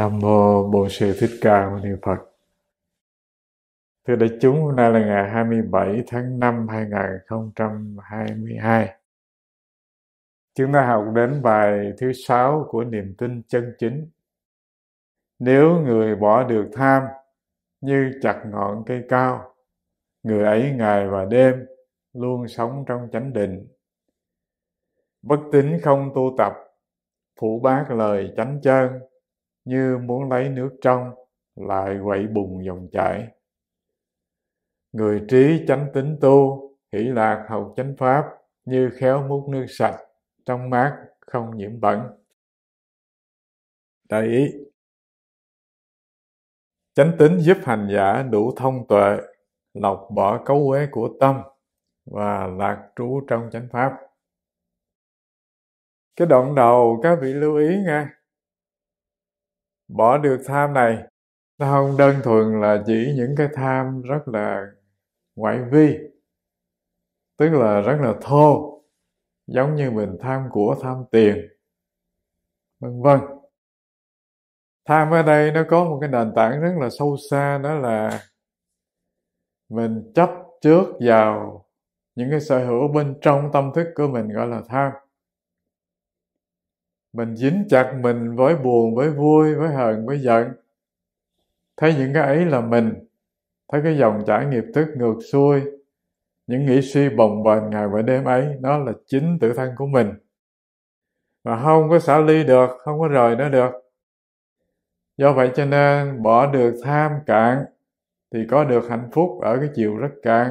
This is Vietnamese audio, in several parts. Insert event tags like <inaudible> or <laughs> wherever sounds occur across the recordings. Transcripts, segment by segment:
Nam Mô Bồ Sư Thích Ca Mâu Ni Phật Thưa đại chúng, hôm nay là ngày 27 tháng 5 2022 Chúng ta học đến bài thứ sáu của niềm tin chân chính Nếu người bỏ được tham như chặt ngọn cây cao Người ấy ngày và đêm luôn sống trong chánh định Bất tính không tu tập, phủ bác lời chánh chân như muốn lấy nước trong lại quậy bùng dòng chảy người trí chánh tính tu hỷ lạc hầu chánh pháp như khéo múc nước sạch trong mát không nhiễm bẩn đại ý chánh tính giúp hành giả đủ thông tuệ lọc bỏ cấu uế của tâm và lạc trú trong chánh pháp cái đoạn đầu các vị lưu ý nghe bỏ được tham này nó không đơn thuần là chỉ những cái tham rất là ngoại vi tức là rất là thô giống như mình tham của tham tiền vân vân tham ở đây nó có một cái nền tảng rất là sâu xa đó là mình chấp trước vào những cái sở hữu bên trong tâm thức của mình gọi là tham mình dính chặt mình với buồn với vui với hờn với giận thấy những cái ấy là mình thấy cái dòng trải nghiệp tức ngược xuôi những nghĩ suy bồng bềnh ngày và đêm ấy nó là chính tự thân của mình mà không có xả ly được không có rời nó được do vậy cho nên bỏ được tham cạn thì có được hạnh phúc ở cái chiều rất cạn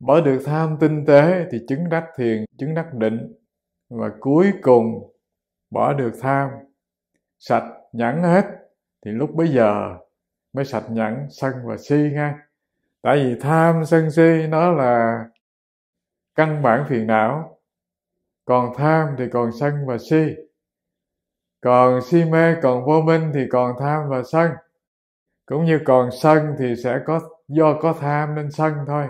bỏ được tham tinh tế thì chứng đắc thiền chứng đắc định và cuối cùng bỏ được tham sạch nhẫn hết thì lúc bấy giờ mới sạch nhẫn sân và si nha tại vì tham sân si nó là căn bản phiền não còn tham thì còn sân và si còn si mê còn vô minh thì còn tham và sân cũng như còn sân thì sẽ có do có tham nên sân thôi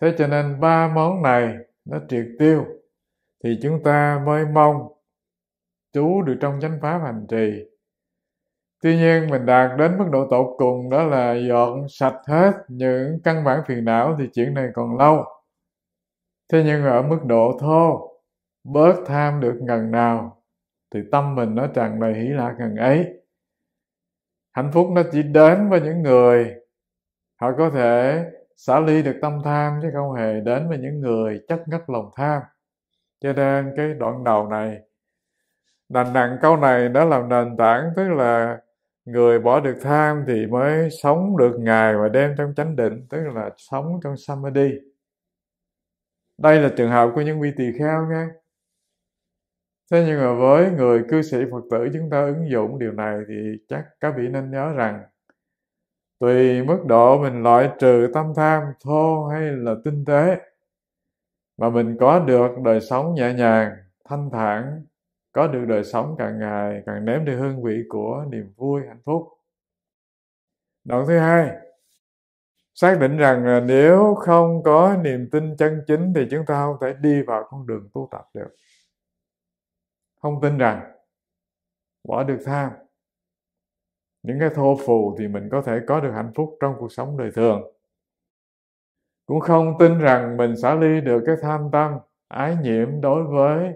thế cho nên ba món này nó triệt tiêu thì chúng ta mới mong chú được trong chánh pháp hành trì tuy nhiên mình đạt đến mức độ tột cùng đó là dọn sạch hết những căn bản phiền não thì chuyện này còn lâu thế nhưng ở mức độ thô bớt tham được ngần nào thì tâm mình nó tràn đầy hỷ lạc ngần ấy hạnh phúc nó chỉ đến với những người họ có thể xả ly được tâm tham chứ không hề đến với những người chất ngất lòng tham cho nên cái đoạn đầu này đành nặng câu này đã làm nền tảng tức là người bỏ được tham thì mới sống được ngày và đem trong chánh định tức là sống trong samadhi đây là trường hợp của những vị tỳ kheo nha. thế nhưng mà với người cư sĩ phật tử chúng ta ứng dụng điều này thì chắc các vị nên nhớ rằng tùy mức độ mình loại trừ tâm tham thô hay là tinh tế mà mình có được đời sống nhẹ nhàng thanh thản có được đời sống càng ngày càng nếm được hương vị của niềm vui hạnh phúc đoạn thứ hai xác định rằng nếu không có niềm tin chân chính thì chúng ta không thể đi vào con đường tu tập được không tin rằng bỏ được tham những cái thô phù thì mình có thể có được hạnh phúc trong cuộc sống đời thường cũng không tin rằng mình xả ly được cái tham tâm ái nhiễm đối với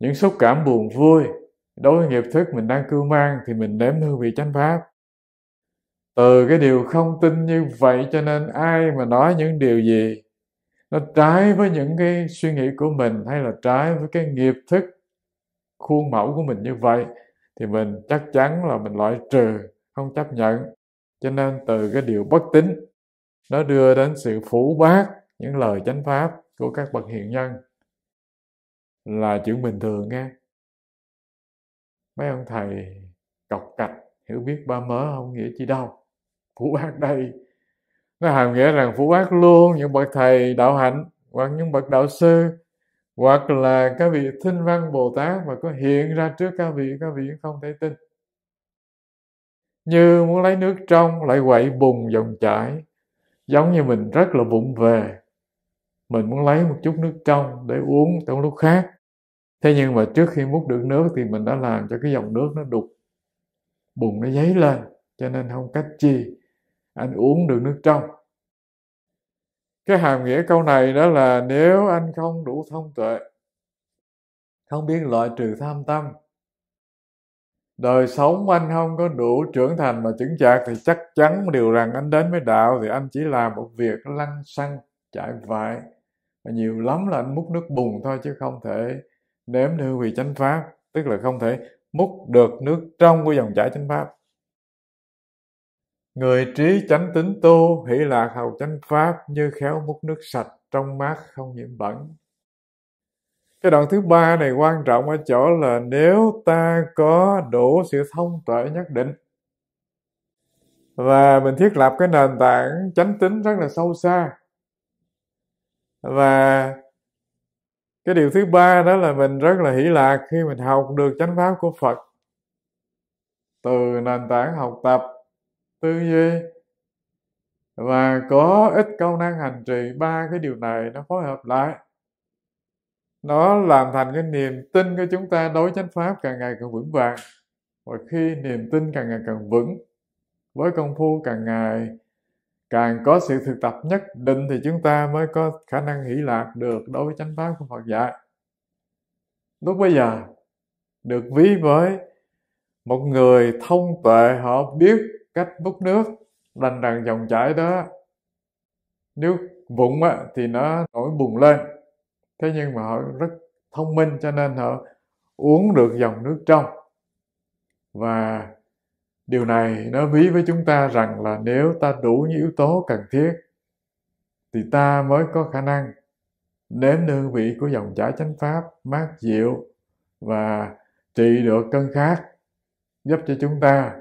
những xúc cảm buồn vui đối với nghiệp thức mình đang cư mang thì mình nếm hương vị chánh pháp từ cái điều không tin như vậy cho nên ai mà nói những điều gì nó trái với những cái suy nghĩ của mình hay là trái với cái nghiệp thức khuôn mẫu của mình như vậy thì mình chắc chắn là mình loại trừ không chấp nhận cho nên từ cái điều bất tín nó đưa đến sự phủ bác những lời chánh pháp của các bậc hiện nhân là chuyện bình thường nghe mấy ông thầy cọc cạch hiểu biết ba mớ không nghĩa chi đâu phủ bác đây nó hàm nghĩa rằng phủ bác luôn những bậc thầy đạo hạnh hoặc những bậc đạo sư hoặc là các vị thinh văn bồ tát mà có hiện ra trước các vị các vị không thể tin như muốn lấy nước trong lại quậy bùng dòng chảy giống như mình rất là vụng về mình muốn lấy một chút nước trong để uống trong lúc khác thế nhưng mà trước khi múc được nước thì mình đã làm cho cái dòng nước nó đục bùn nó dấy lên cho nên không cách chi anh uống được nước trong cái hàm nghĩa câu này đó là nếu anh không đủ thông tuệ không biết loại trừ tham tâm đời sống anh không có đủ trưởng thành mà chứng chạc thì chắc chắn điều rằng anh đến với đạo thì anh chỉ làm một việc lăn xăng chạy vại và nhiều lắm là anh múc nước bùn thôi chứ không thể nếm được vị chánh pháp tức là không thể múc được nước trong của dòng chảy chánh pháp người trí chánh tính tu hỷ lạc hầu chánh pháp như khéo múc nước sạch trong mát không nhiễm bẩn cái đoạn thứ ba này quan trọng ở chỗ là nếu ta có đủ sự thông tuệ nhất định và mình thiết lập cái nền tảng chánh tính rất là sâu xa và cái điều thứ ba đó là mình rất là hỷ lạc khi mình học được chánh pháp của phật từ nền tảng học tập tư duy và có ít câu năng hành trì ba cái điều này nó phối hợp lại nó làm thành cái niềm tin của chúng ta đối chánh pháp càng ngày càng vững vàng và khi niềm tin càng ngày càng vững với công phu càng ngày càng có sự thực tập nhất định thì chúng ta mới có khả năng hỷ lạc được đối với chánh pháp của Phật dạy lúc bây giờ được ví với một người thông tuệ họ biết cách bút nước đành rằng dòng chảy đó nếu vụng thì nó nổi bùng lên thế nhưng mà họ rất thông minh cho nên họ uống được dòng nước trong và điều này nó ví với chúng ta rằng là nếu ta đủ những yếu tố cần thiết thì ta mới có khả năng nếm hương vị của dòng chảy chánh pháp mát dịu và trị được cân khát giúp cho chúng ta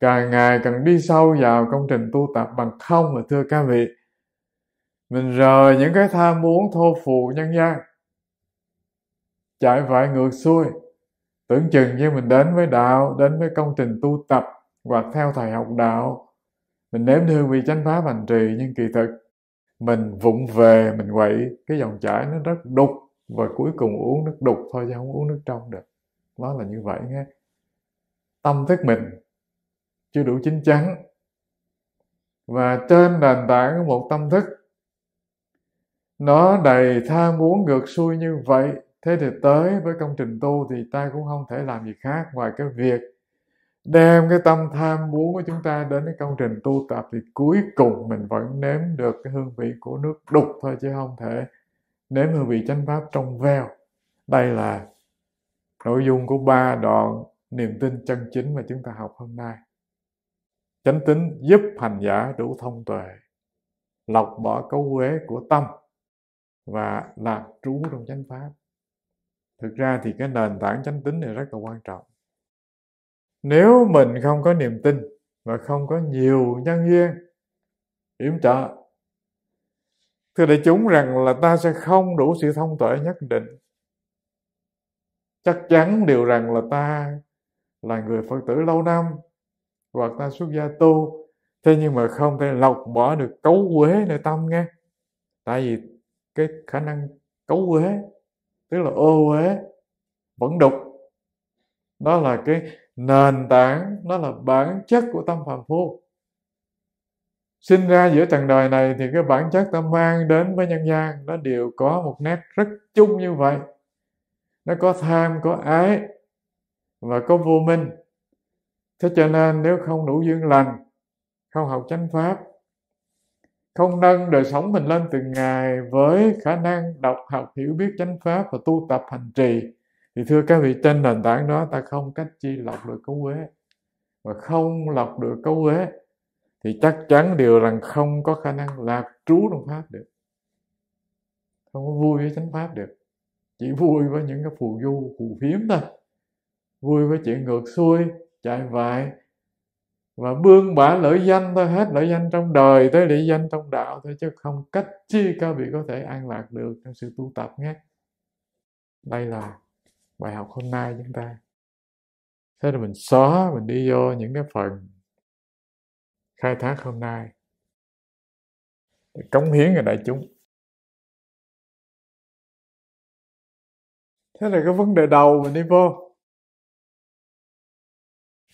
càng ngày càng đi sâu vào công trình tu tập bằng không là thưa các vị mình rời những cái tham muốn thô phụ nhân gian chạy vải ngược xuôi tưởng chừng như mình đến với đạo đến với công trình tu tập hoặc theo thầy học đạo mình nếm hương vị chánh pháp hành trì nhưng kỳ thực mình vụng về mình quậy cái dòng chảy nó rất đục và cuối cùng uống nước đục thôi chứ không uống nước trong được nó là như vậy nghe tâm thức mình chưa đủ chín chắn và trên nền tảng của một tâm thức nó đầy tham muốn ngược xuôi như vậy thế thì tới với công trình tu thì ta cũng không thể làm gì khác ngoài cái việc đem cái tâm tham muốn của chúng ta đến cái công trình tu tập thì cuối cùng mình vẫn nếm được cái hương vị của nước đục thôi chứ không thể nếm hương vị chánh pháp trong veo đây là nội dung của ba đoạn niềm tin chân chính mà chúng ta học hôm nay chánh tính giúp hành giả đủ thông tuệ lọc bỏ cấu uế của tâm và làm trú trong chánh pháp thực ra thì cái nền tảng chánh tính này rất là quan trọng nếu mình không có niềm tin và không có nhiều nhân duyên yểm trợ thưa đại chúng rằng là ta sẽ không đủ sự thông tuệ nhất định chắc chắn điều rằng là ta là người phật tử lâu năm hoặc ta xuất gia tu thế nhưng mà không thể lọc bỏ được cấu quế nội tâm nghe tại vì cái khả năng cấu uế tức là ô uế vẫn đục đó là cái nền tảng nó là bản chất của tâm phạm phu sinh ra giữa trần đời này thì cái bản chất ta mang đến với nhân gian nó đều có một nét rất chung như vậy nó có tham có ái và có vô minh thế cho nên nếu không đủ duyên lành không học chánh pháp không nâng đời sống mình lên từng ngày với khả năng đọc học hiểu biết chánh pháp và tu tập hành trì thì thưa các vị trên nền tảng đó ta không cách chi lọc được cấu quế và không lọc được cấu quế thì chắc chắn điều rằng không có khả năng lạc trú trong pháp được không có vui với chánh pháp được chỉ vui với những cái phù du phù phiếm thôi vui với chuyện ngược xuôi chạy vại và bương bả lợi danh thôi hết lợi danh trong đời tới lợi danh trong đạo thôi chứ không cách chi các vị có thể an lạc được trong sự tu tập nhé đây là bài học hôm nay chúng ta thế là mình xóa mình đi vô những cái phần khai thác hôm nay để cống hiến cho đại chúng thế là cái vấn đề đầu mình đi vô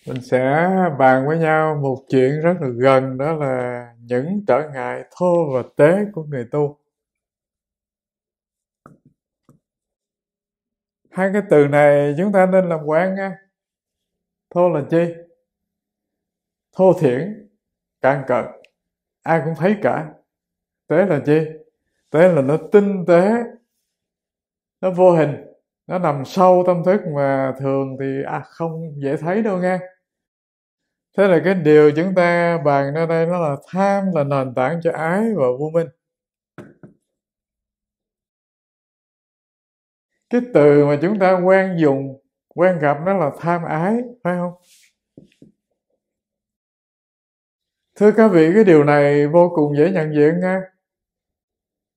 mình sẽ bàn với nhau một chuyện rất là gần đó là những trở ngại thô và tế của người tu hai cái từ này chúng ta nên làm quen nha thô là chi thô thiển cạn cợt ai cũng thấy cả tế là chi tế là nó tinh tế nó vô hình nó nằm sâu tâm thức mà thường thì à, không dễ thấy đâu nghe thế là cái điều chúng ta bàn ra đây nó là tham là nền tảng cho ái và vô minh cái từ mà chúng ta quen dùng quen gặp nó là tham ái phải không thưa các vị cái điều này vô cùng dễ nhận diện nha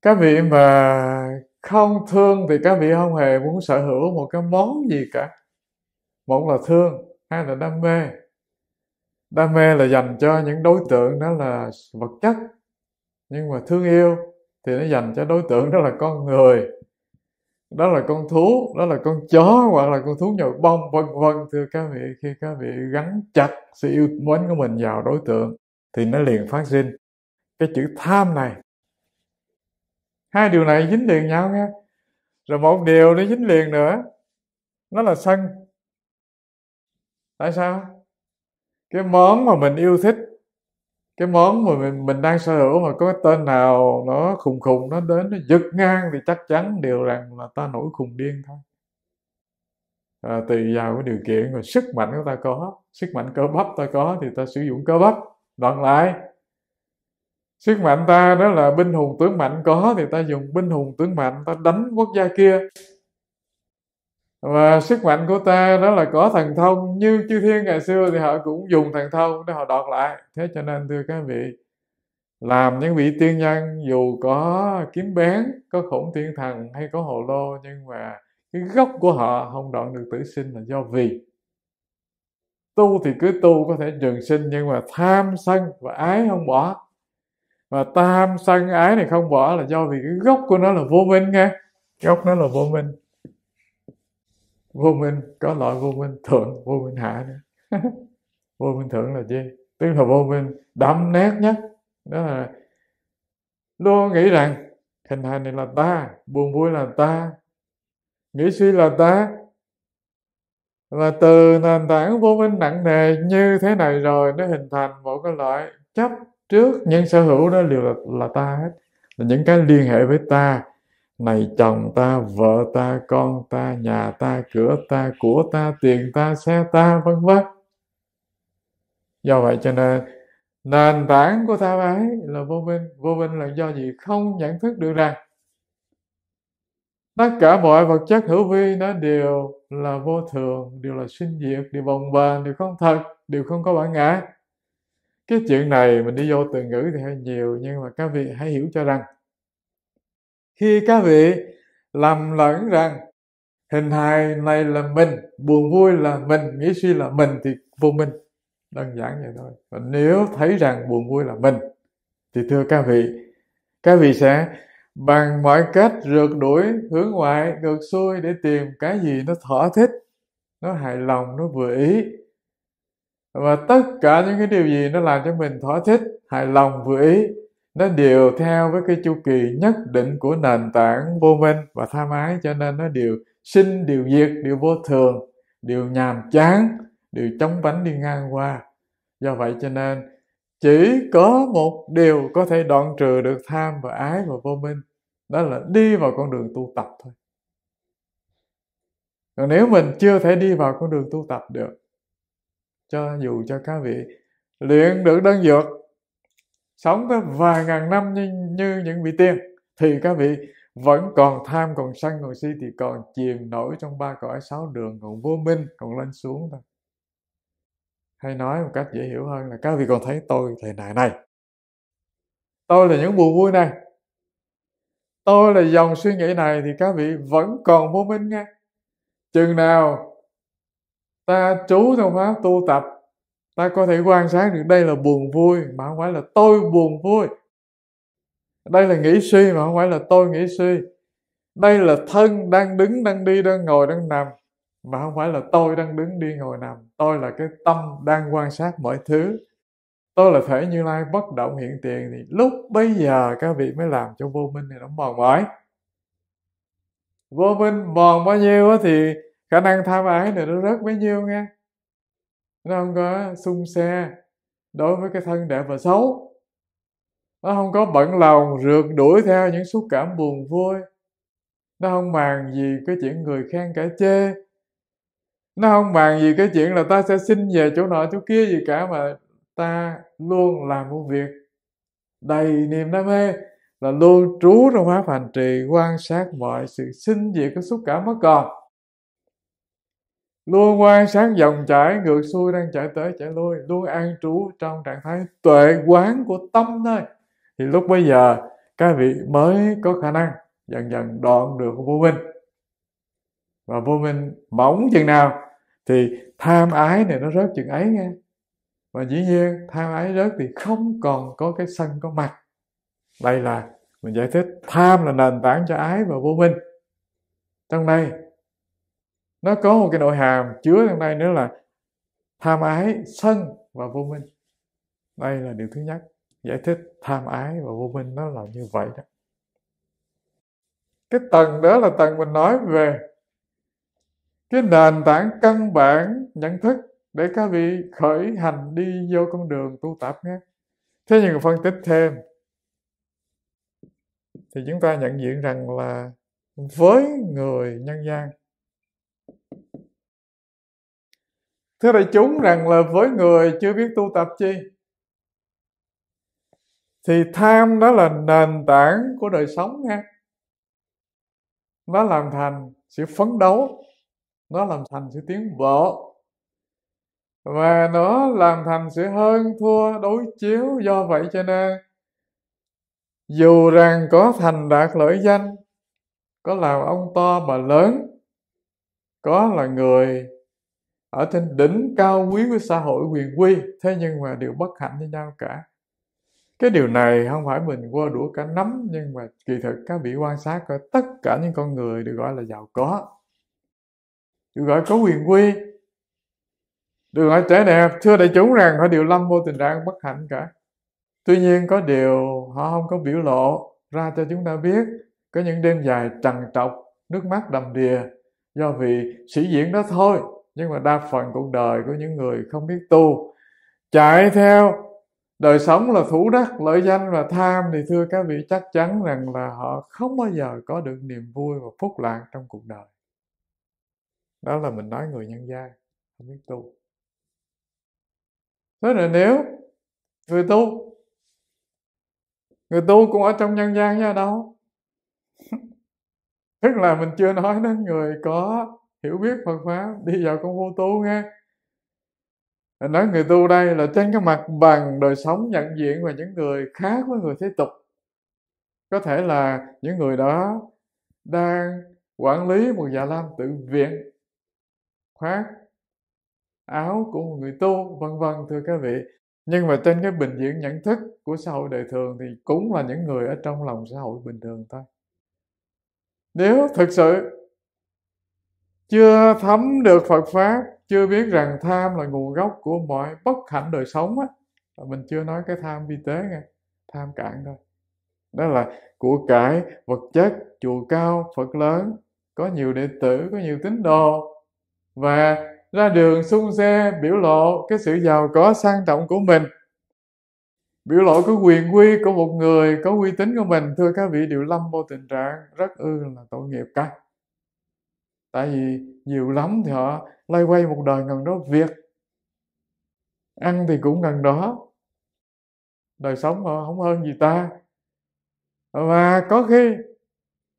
các vị mà không thương thì các vị không hề muốn sở hữu một cái món gì cả một là thương hai là đam mê đam mê là dành cho những đối tượng đó là vật chất nhưng mà thương yêu thì nó dành cho đối tượng đó là con người đó là con thú đó là con chó hoặc là con thú nhồi bông vân vân thưa các vị khi các vị gắn chặt sự yêu mến của mình vào đối tượng thì nó liền phát sinh cái chữ tham này hai điều này dính liền nhau nghe rồi một điều nó dính liền nữa nó là sân tại sao cái món mà mình yêu thích cái món mà mình mình đang sở hữu mà có cái tên nào nó khùng khùng nó đến nó giật ngang thì chắc chắn điều rằng là ta nổi khùng điên thôi à, tùy vào cái điều kiện rồi sức mạnh của ta có sức mạnh cơ bắp ta có thì ta sử dụng cơ bắp đoạn lại sức mạnh ta đó là binh hùng tướng mạnh có thì ta dùng binh hùng tướng mạnh ta đánh quốc gia kia và sức mạnh của ta đó là có thần thông như chư thiên ngày xưa thì họ cũng dùng thần thông để họ đọt lại thế cho nên thưa các vị làm những vị tiên nhân dù có kiếm bén có khổng thiên thần hay có hồ lô nhưng mà cái gốc của họ không đoạn được tử sinh là do vì tu thì cứ tu có thể dừng sinh nhưng mà tham sân và ái không bỏ và tham sân ái này không bỏ là do vì cái gốc của nó là vô minh nghe gốc nó là vô minh vô minh có loại vô minh thượng vô minh hạ nữa <laughs> vô minh thượng là gì tức là vô minh đậm nét nhất đó là luôn nghĩ rằng hình hài này là ta buồn vui là ta nghĩ suy là ta và từ nền tảng vô minh nặng nề như thế này rồi nó hình thành một cái loại chấp trước những sở hữu đó đều là, là ta hết là những cái liên hệ với ta này chồng ta vợ ta con ta nhà ta cửa ta của ta tiền ta xe ta vân vân do vậy cho nên nền tảng của ta ấy là vô minh vô minh là do gì không nhận thức được rằng tất cả mọi vật chất hữu vi nó đều là vô thường đều là sinh diệt đều vòng bền đều không thật đều không có bản ngã cái chuyện này mình đi vô từ ngữ thì hơi nhiều nhưng mà các vị hãy hiểu cho rằng khi các vị làm lẫn rằng hình hài này là mình buồn vui là mình nghĩ suy là mình thì vô minh đơn giản vậy thôi và nếu thấy rằng buồn vui là mình thì thưa các vị các vị sẽ bằng mọi cách rượt đuổi hướng ngoại ngược xuôi để tìm cái gì nó thỏa thích nó hài lòng nó vừa ý và tất cả những cái điều gì nó làm cho mình thỏa thích hài lòng vừa ý nó đều theo với cái chu kỳ nhất định của nền tảng vô minh và tham ái cho nên nó đều sinh điều diệt điều vô thường điều nhàm chán điều chống bánh đi ngang qua do vậy cho nên chỉ có một điều có thể đoạn trừ được tham và ái và vô minh đó là đi vào con đường tu tập thôi còn nếu mình chưa thể đi vào con đường tu tập được cho dù cho các vị luyện được đơn dược sống tới vài ngàn năm như, như những vị tiên thì các vị vẫn còn tham còn sân còn si thì còn chìm nổi trong ba cõi sáu đường còn vô minh còn lên xuống thôi hay nói một cách dễ hiểu hơn là các vị còn thấy tôi thời đại này tôi là những buồn vui này tôi là dòng suy nghĩ này thì các vị vẫn còn vô minh nghe chừng nào ta trú trong pháp tu tập ta có thể quan sát được đây là buồn vui mà không phải là tôi buồn vui đây là nghĩ suy mà không phải là tôi nghĩ suy đây là thân đang đứng đang đi đang ngồi đang nằm mà không phải là tôi đang đứng đi ngồi nằm tôi là cái tâm đang quan sát mọi thứ tôi là thể như lai bất động hiện tiền thì lúc bây giờ các vị mới làm cho vô minh này nó mòn mỏi vô minh mòn bao nhiêu thì khả năng tham ái này nó rớt bấy nhiêu nghe nó không có sung xe đối với cái thân đẹp và xấu nó không có bận lòng rượt đuổi theo những xúc cảm buồn vui nó không màng gì cái chuyện người khen cả chê nó không màng gì cái chuyện là ta sẽ xin về chỗ nọ chỗ kia gì cả mà ta luôn làm một việc đầy niềm đam mê là luôn trú trong pháp hành trì quan sát mọi sự sinh diệt cái xúc cảm mất còn luôn quan sáng dòng chảy ngược xuôi đang chảy tới chảy lui luôn an trú trong trạng thái tuệ quán của tâm thôi thì lúc bây giờ các vị mới có khả năng dần dần đoạn được vô minh và vô minh mỏng chừng nào thì tham ái này nó rớt chừng ấy nghe và dĩ nhiên tham ái rớt thì không còn có cái sân có mặt đây là mình giải thích tham là nền tảng cho ái và vô minh trong đây nó có một cái nội hàm chứa trong đây nữa là tham ái sân và vô minh đây là điều thứ nhất giải thích tham ái và vô minh nó là như vậy đó cái tầng đó là tầng mình nói về cái nền tảng căn bản nhận thức để các vị khởi hành đi vô con đường tu tập nhé thế nhưng phân tích thêm thì chúng ta nhận diện rằng là với người nhân gian thưa đại chúng rằng là với người chưa biết tu tập chi thì tham đó là nền tảng của đời sống nha nó làm thành sự phấn đấu nó làm thành sự tiến bộ và nó làm thành sự hơn thua đối chiếu do vậy cho nên dù rằng có thành đạt lợi danh có làm ông to mà lớn có là người ở trên đỉnh cao quý của xã hội quyền quy thế nhưng mà đều bất hạnh với nhau cả cái điều này không phải mình qua đũa cả nắm nhưng mà kỳ thực các vị quan sát coi tất cả những con người được gọi là giàu có được gọi có quyền quy được gọi trẻ đẹp thưa đại chúng rằng họ đều lâm vô tình trạng bất hạnh cả tuy nhiên có điều họ không có biểu lộ ra cho chúng ta biết có những đêm dài trằn trọc nước mắt đầm đìa do vì sĩ diện đó thôi nhưng mà đa phần cuộc đời của những người không biết tu chạy theo đời sống là thủ đắc lợi danh và tham thì thưa các vị chắc chắn rằng là họ không bao giờ có được niềm vui và phúc lạc trong cuộc đời đó là mình nói người nhân gian không biết tu thế là nếu người tu người tu cũng ở trong nhân gian nha đâu <laughs> tức là mình chưa nói đến người có hiểu biết phật pháp đi vào con vô tu nghe nói người tu đây là trên cái mặt bằng đời sống nhận diện và những người khác với người thế tục có thể là những người đó đang quản lý một dạ lam tự viện khoác áo của một người tu vân vân thưa các vị nhưng mà trên cái bình diện nhận thức của xã hội đời thường thì cũng là những người ở trong lòng xã hội bình thường thôi nếu thực sự chưa thấm được Phật pháp chưa biết rằng tham là nguồn gốc của mọi bất hạnh đời sống á mình chưa nói cái tham vi tế nghe tham cạn thôi đó là của cải vật chất chùa cao phật lớn có nhiều đệ tử có nhiều tín đồ và ra đường xung xe biểu lộ cái sự giàu có sang trọng của mình biểu lộ cái quyền quy của một người có uy tín của mình thưa các vị điều lâm vô tình trạng rất ư là tội nghiệp cả tại vì nhiều lắm thì họ loay quay một đời gần đó việc ăn thì cũng gần đó đời sống họ không hơn gì ta và có khi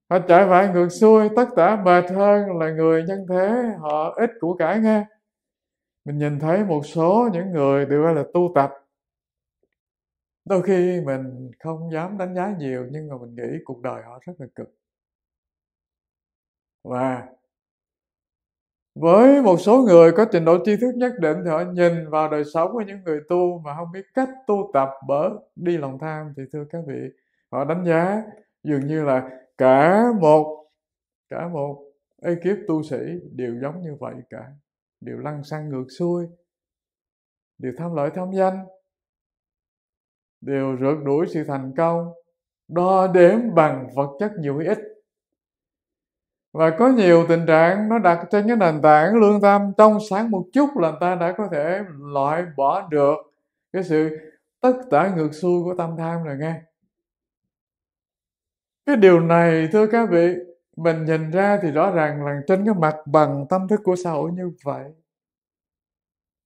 họ chạy vại ngược xuôi tất cả mệt hơn là người nhân thế họ ít của cải nghe mình nhìn thấy một số những người được gọi là tu tập đôi khi mình không dám đánh giá nhiều nhưng mà mình nghĩ cuộc đời họ rất là cực và với một số người có trình độ tri thức nhất định thì họ nhìn vào đời sống của những người tu mà không biết cách tu tập bở đi lòng tham thì thưa các vị họ đánh giá dường như là cả một cả một ekip tu sĩ đều giống như vậy cả đều lăn xăng ngược xuôi đều tham lợi tham danh đều rượt đuổi sự thành công đo đếm bằng vật chất nhiều ít và có nhiều tình trạng nó đặt trên cái nền tảng lương tâm trong sáng một chút là ta đã có thể loại bỏ được cái sự tất tả ngược xuôi của tâm tham rồi nghe cái điều này thưa các vị mình nhìn ra thì rõ ràng là trên cái mặt bằng tâm thức của xã hội như vậy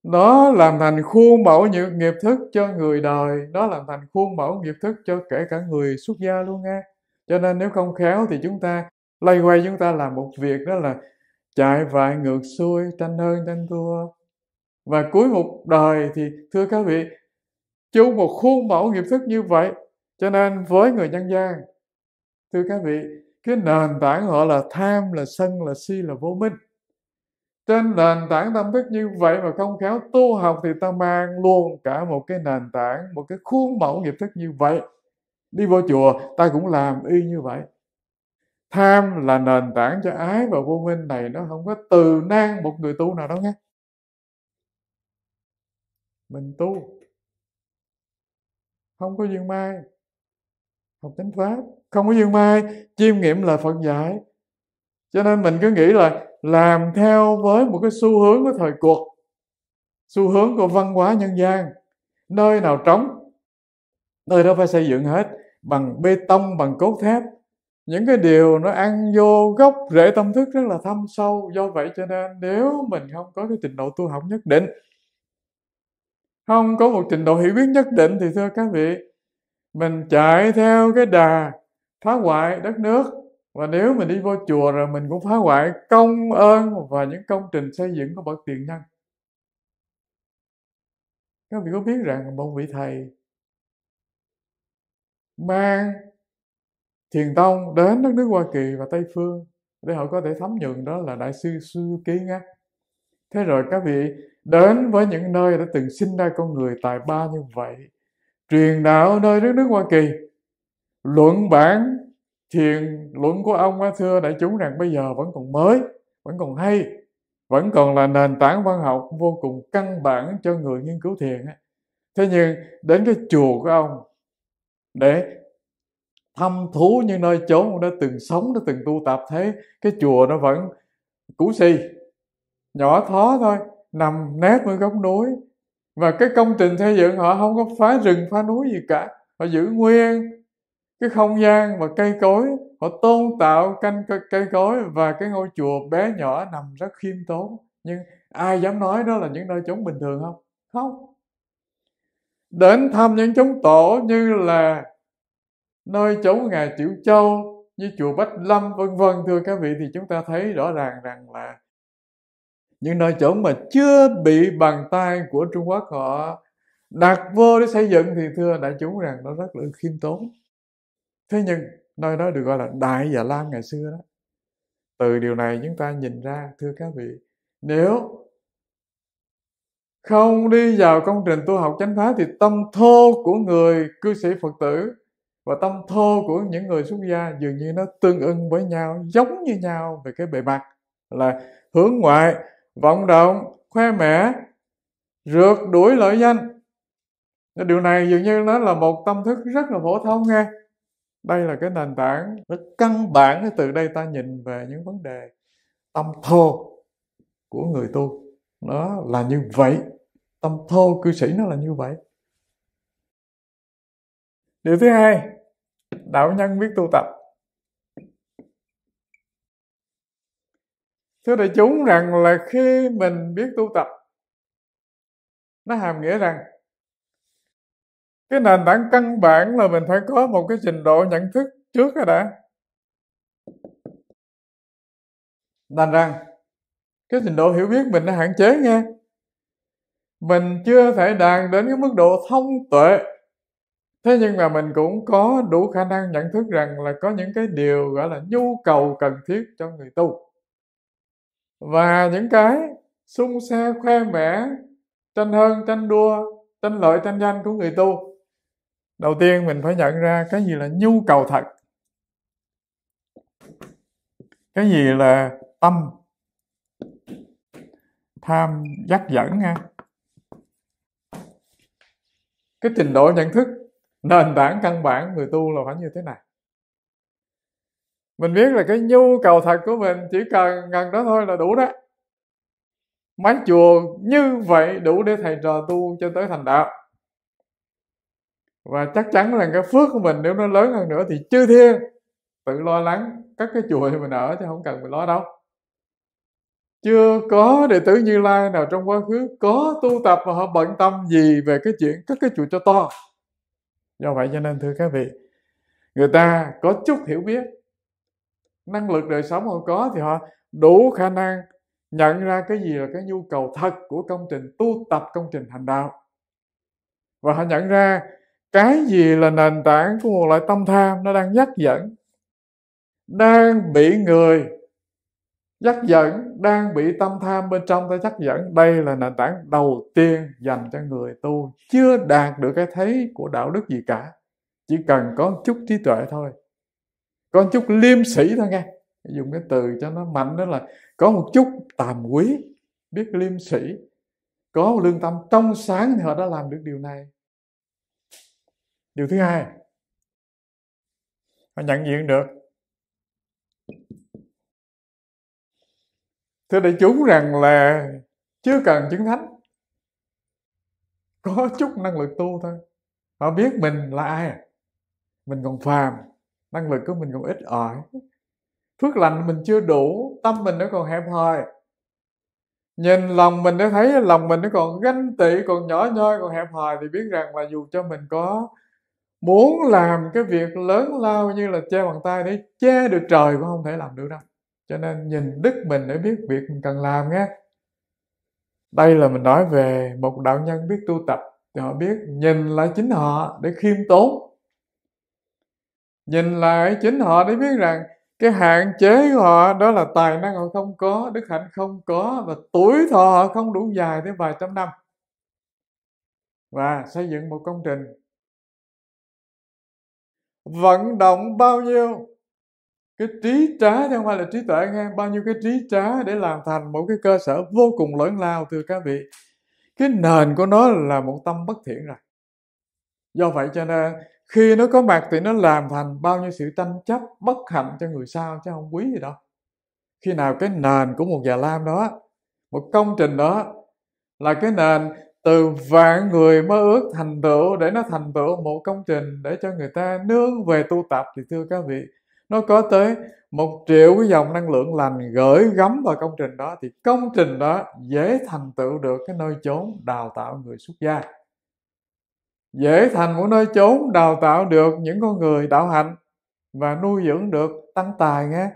nó làm thành khuôn mẫu những nghiệp thức cho người đời nó làm thành khuôn mẫu nghiệp thức cho kể cả người xuất gia luôn nghe cho nên nếu không khéo thì chúng ta lây quay chúng ta làm một việc đó là chạy vại ngược xuôi tranh hơn tranh thua và cuối một đời thì thưa các vị chung một khuôn mẫu nghiệp thức như vậy cho nên với người nhân gian thưa các vị cái nền tảng họ là tham là sân là si là vô minh trên nền tảng tâm thức như vậy mà không khéo tu học thì ta mang luôn cả một cái nền tảng một cái khuôn mẫu nghiệp thức như vậy đi vô chùa ta cũng làm y như vậy tham là nền tảng cho ái và vô minh này nó không có từ nan một người tu nào đâu nghe mình tu không có dương mai học chánh pháp không có dương mai chiêm nghiệm lời phật dạy cho nên mình cứ nghĩ là làm theo với một cái xu hướng của thời cuộc xu hướng của văn hóa nhân gian nơi nào trống nơi đó phải xây dựng hết bằng bê tông bằng cốt thép những cái điều nó ăn vô gốc rễ tâm thức rất là thâm sâu do vậy cho nên nếu mình không có cái trình độ tu học nhất định không có một trình độ hiểu biết nhất định thì thưa các vị mình chạy theo cái đà phá hoại đất nước và nếu mình đi vô chùa rồi mình cũng phá hoại công ơn và những công trình xây dựng của bậc tiền nhân các vị có biết rằng một vị thầy mang thiền tông đến đất nước hoa kỳ và tây phương để họ có thể thấm nhuận đó là đại sư suzuki nhé thế rồi các vị đến với những nơi đã từng sinh ra con người tài ba như vậy truyền đạo nơi đất nước hoa kỳ luận bản thiền luận của ông á thưa đại chúng rằng bây giờ vẫn còn mới vẫn còn hay vẫn còn là nền tảng văn học vô cùng căn bản cho người nghiên cứu thiền thế nhưng đến cái chùa của ông để thăm thú những nơi chốn nó từng sống nó từng tu tập thế cái chùa nó vẫn cũ xì nhỏ thó thôi nằm nát ở góc núi và cái công trình xây dựng họ không có phá rừng phá núi gì cả họ giữ nguyên cái không gian và cây cối họ tôn tạo canh cây cối và cái ngôi chùa bé nhỏ nằm rất khiêm tốn nhưng ai dám nói đó là những nơi chốn bình thường không không đến thăm những chốn tổ như là nơi chốn ngài tiểu châu như chùa bách lâm vân vân thưa các vị thì chúng ta thấy rõ ràng rằng là những nơi chốn mà chưa bị bàn tay của trung quốc họ đặt vô để xây dựng thì thưa đại chúng rằng nó rất là khiêm tốn thế nhưng nơi đó được gọi là đại và lam ngày xưa đó từ điều này chúng ta nhìn ra thưa các vị nếu không đi vào công trình tu học chánh pháp thì tâm thô của người cư sĩ phật tử và tâm thô của những người xuất gia dường như nó tương ưng với nhau giống như nhau về cái bề mặt là hướng ngoại vọng động khoe mẽ rượt đuổi lợi danh điều này dường như nó là một tâm thức rất là phổ thông nghe đây là cái nền tảng rất căn bản từ đây ta nhìn về những vấn đề tâm thô của người tu nó là như vậy tâm thô cư sĩ nó là như vậy điều thứ hai đạo nhân biết tu tập thưa đại chúng rằng là khi mình biết tu tập nó hàm nghĩa rằng cái nền tảng căn bản là mình phải có một cái trình độ nhận thức trước đã thành rằng cái trình độ hiểu biết mình nó hạn chế nha mình chưa thể đạt đến cái mức độ thông tuệ thế nhưng mà mình cũng có đủ khả năng nhận thức rằng là có những cái điều gọi là nhu cầu cần thiết cho người tu và những cái sung xe khoe mẽ tranh hơn tranh đua tranh lợi tranh danh của người tu đầu tiên mình phải nhận ra cái gì là nhu cầu thật cái gì là tâm tham dắt dẫn nha cái trình độ nhận thức nền tảng căn bản người tu là phải như thế này mình biết là cái nhu cầu thật của mình chỉ cần gần đó thôi là đủ đó mái chùa như vậy đủ để thầy trò tu cho tới thành đạo và chắc chắn là cái phước của mình nếu nó lớn hơn nữa thì chư thiên tự lo lắng các cái chùa thì mình ở chứ không cần mình lo đâu chưa có đệ tử như lai nào trong quá khứ có tu tập mà họ bận tâm gì về cái chuyện các cái chùa cho to do vậy cho nên thưa các vị người ta có chút hiểu biết năng lực đời sống họ có thì họ đủ khả năng nhận ra cái gì là cái nhu cầu thật của công trình tu tập công trình hành đạo và họ nhận ra cái gì là nền tảng của một loại tâm tham nó đang dắt dẫn đang bị người dắt dẫn đang bị tâm tham bên trong ta dắt dẫn đây là nền tảng đầu tiên dành cho người tu chưa đạt được cái thấy của đạo đức gì cả chỉ cần có một chút trí tuệ thôi có một chút liêm sĩ thôi nghe dùng cái từ cho nó mạnh đó là có một chút tàm quý biết liêm sĩ có một lương tâm trong sáng thì họ đã làm được điều này điều thứ hai họ nhận diện được thưa đại chúng rằng là chưa cần chứng thánh có chút năng lực tu thôi họ biết mình là ai mình còn phàm năng lực của mình còn ít ỏi phước lành mình chưa đủ tâm mình nó còn hẹp hòi nhìn lòng mình nó thấy lòng mình nó còn ganh tị còn nhỏ nhoi còn hẹp hòi thì biết rằng là dù cho mình có muốn làm cái việc lớn lao như là che bằng tay để che được trời cũng không thể làm được đâu cho nên nhìn đức mình để biết việc mình cần làm nhé đây là mình nói về một đạo nhân biết tu tập thì họ biết nhìn lại chính họ để khiêm tốn nhìn lại chính họ để biết rằng cái hạn chế của họ đó là tài năng họ không có đức hạnh không có và tuổi thọ họ không đủ dài tới vài trăm năm và xây dựng một công trình vận động bao nhiêu cái trí trá chứ không phải là trí tuệ nghe bao nhiêu cái trí trá để làm thành một cái cơ sở vô cùng lớn lao thưa các vị cái nền của nó là một tâm bất thiện rồi do vậy cho nên khi nó có mặt thì nó làm thành bao nhiêu sự tranh chấp bất hạnh cho người sau chứ không quý gì đâu khi nào cái nền của một già lam đó một công trình đó là cái nền từ vạn người mơ ước thành tựu để nó thành tựu một công trình để cho người ta nương về tu tập thì thưa các vị nó có tới một triệu cái dòng năng lượng lành gửi gắm vào công trình đó thì công trình đó dễ thành tựu được cái nơi chốn đào tạo người xuất gia dễ thành một nơi chốn đào tạo được những con người đạo hạnh và nuôi dưỡng được tăng tài nghe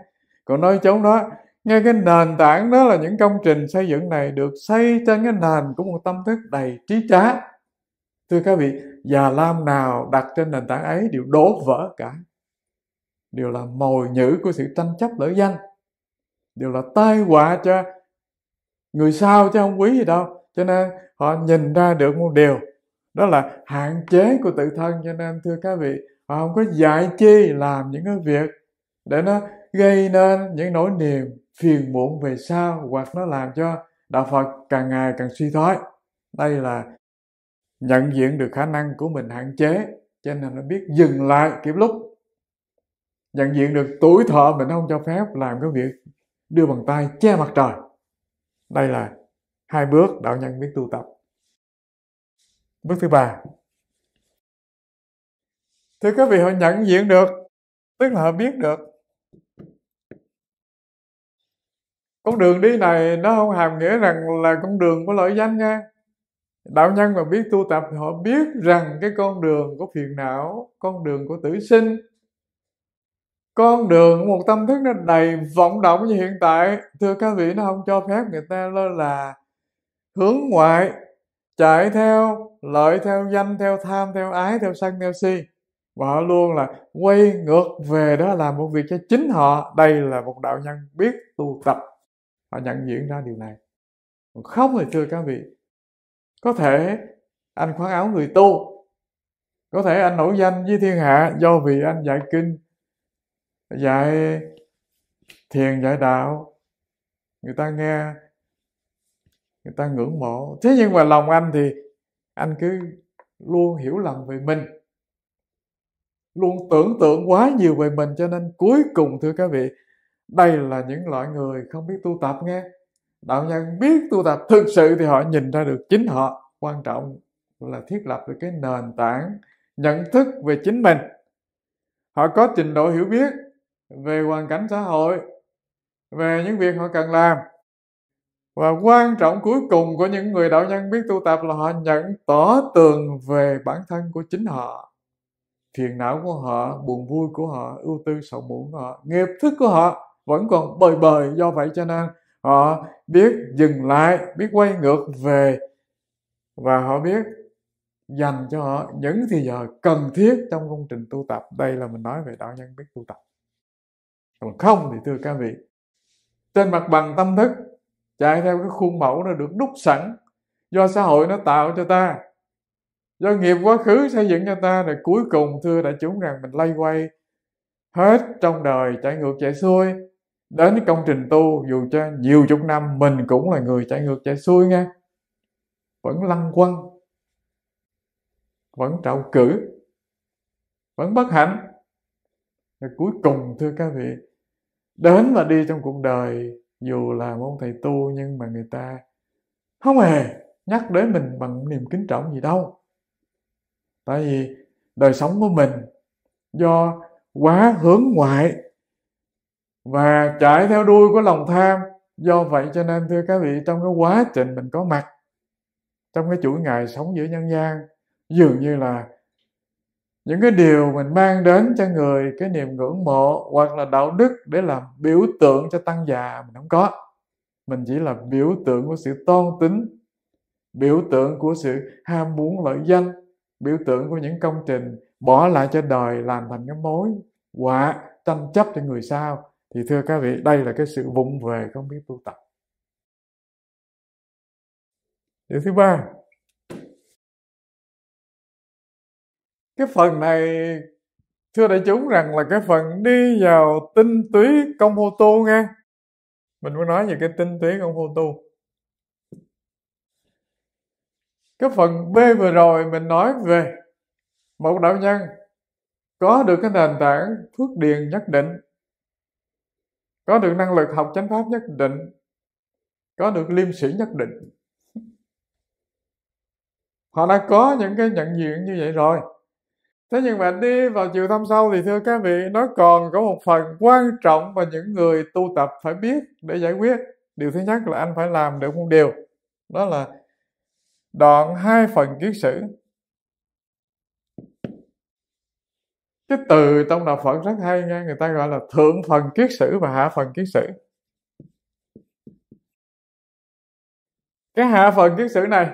còn nơi chốn đó ngay cái nền tảng đó là những công trình xây dựng này được xây trên cái nền của một tâm thức đầy trí trá thưa các vị già lam nào đặt trên nền tảng ấy đều đổ vỡ cả đều là mồi nhữ của sự tranh chấp lợi danh đều là tai họa cho người sau chứ không quý gì đâu cho nên họ nhìn ra được một điều đó là hạn chế của tự thân cho nên thưa các vị họ không có dạy chi làm những cái việc để nó gây nên những nỗi niềm phiền muộn về sau hoặc nó làm cho đạo phật càng ngày càng suy thoái đây là nhận diện được khả năng của mình hạn chế cho nên nó biết dừng lại kịp lúc nhận diện được tuổi thọ mình không cho phép làm cái việc đưa bàn tay che mặt trời đây là hai bước đạo nhân biết tu tập bước thứ ba thì các vị họ nhận diện được tức là họ biết được con đường đi này nó không hàm nghĩa rằng là con đường của lợi danh nha đạo nhân mà biết tu tập thì họ biết rằng cái con đường của phiền não con đường của tử sinh con đường một tâm thức nó đầy vọng động như hiện tại thưa các vị nó không cho phép người ta lơ là hướng ngoại chạy theo lợi theo danh theo tham theo ái theo sân theo si và họ luôn là quay ngược về đó làm một việc cho chính họ đây là một đạo nhân biết tu tập họ nhận diện ra điều này không thì thưa các vị có thể anh khoác áo người tu có thể anh nổi danh với thiên hạ do vì anh dạy kinh dạy thiền dạy đạo người ta nghe người ta ngưỡng mộ thế nhưng mà lòng anh thì anh cứ luôn hiểu lầm về mình luôn tưởng tượng quá nhiều về mình cho nên cuối cùng thưa các vị đây là những loại người không biết tu tập nghe đạo nhân biết tu tập thực sự thì họ nhìn ra được chính họ quan trọng là thiết lập được cái nền tảng nhận thức về chính mình họ có trình độ hiểu biết về hoàn cảnh xã hội về những việc họ cần làm và quan trọng cuối cùng của những người đạo nhân biết tu tập là họ nhận tỏ tường về bản thân của chính họ phiền não của họ buồn vui của họ ưu tư sầu muộn của họ nghiệp thức của họ vẫn còn bời bời do vậy cho nên họ biết dừng lại biết quay ngược về và họ biết dành cho họ những thì giờ cần thiết trong công trình tu tập đây là mình nói về đạo nhân biết tu tập còn không thì thưa các vị trên mặt bằng tâm thức chạy theo cái khuôn mẫu nó được đúc sẵn do xã hội nó tạo cho ta do nghiệp quá khứ xây dựng cho ta rồi cuối cùng thưa đại chúng rằng mình lay quay hết trong đời chạy ngược chạy xuôi đến công trình tu dù cho nhiều chục năm mình cũng là người chạy ngược chạy xuôi nha vẫn lăng quăng vẫn trạo cử vẫn bất hạnh rồi cuối cùng thưa các vị đến và đi trong cuộc đời dù là môn thầy tu nhưng mà người ta không hề nhắc đến mình bằng niềm kính trọng gì đâu tại vì đời sống của mình do quá hướng ngoại và chạy theo đuôi của lòng tham do vậy cho nên thưa các vị trong cái quá trình mình có mặt trong cái chuỗi ngày sống giữa nhân gian dường như là những cái điều mình mang đến cho người cái niềm ngưỡng mộ hoặc là đạo đức để làm biểu tượng cho tăng già mình không có mình chỉ là biểu tượng của sự tôn tính biểu tượng của sự ham muốn lợi danh biểu tượng của những công trình bỏ lại cho đời làm thành cái mối quả tranh chấp cho người sao thì thưa các vị đây là cái sự vụng về không biết tu tập điều thứ ba cái phần này thưa đại chúng rằng là cái phần đi vào tinh túy công phu tu nghe mình muốn nói về cái tinh túy công phu tu cái phần b vừa rồi mình nói về một đạo nhân có được cái nền tảng phước điền nhất định có được năng lực học chánh pháp nhất định có được liêm sĩ nhất định họ đã có những cái nhận diện như vậy rồi thế nhưng mà đi vào chiều thăm sâu thì thưa các vị nó còn có một phần quan trọng mà những người tu tập phải biết để giải quyết điều thứ nhất là anh phải làm được một điều đó là đoạn hai phần kiết sử cái từ trong đạo phật rất hay nghe người ta gọi là thượng phần kiết sử và hạ phần kiết sử cái hạ phần kiết sử này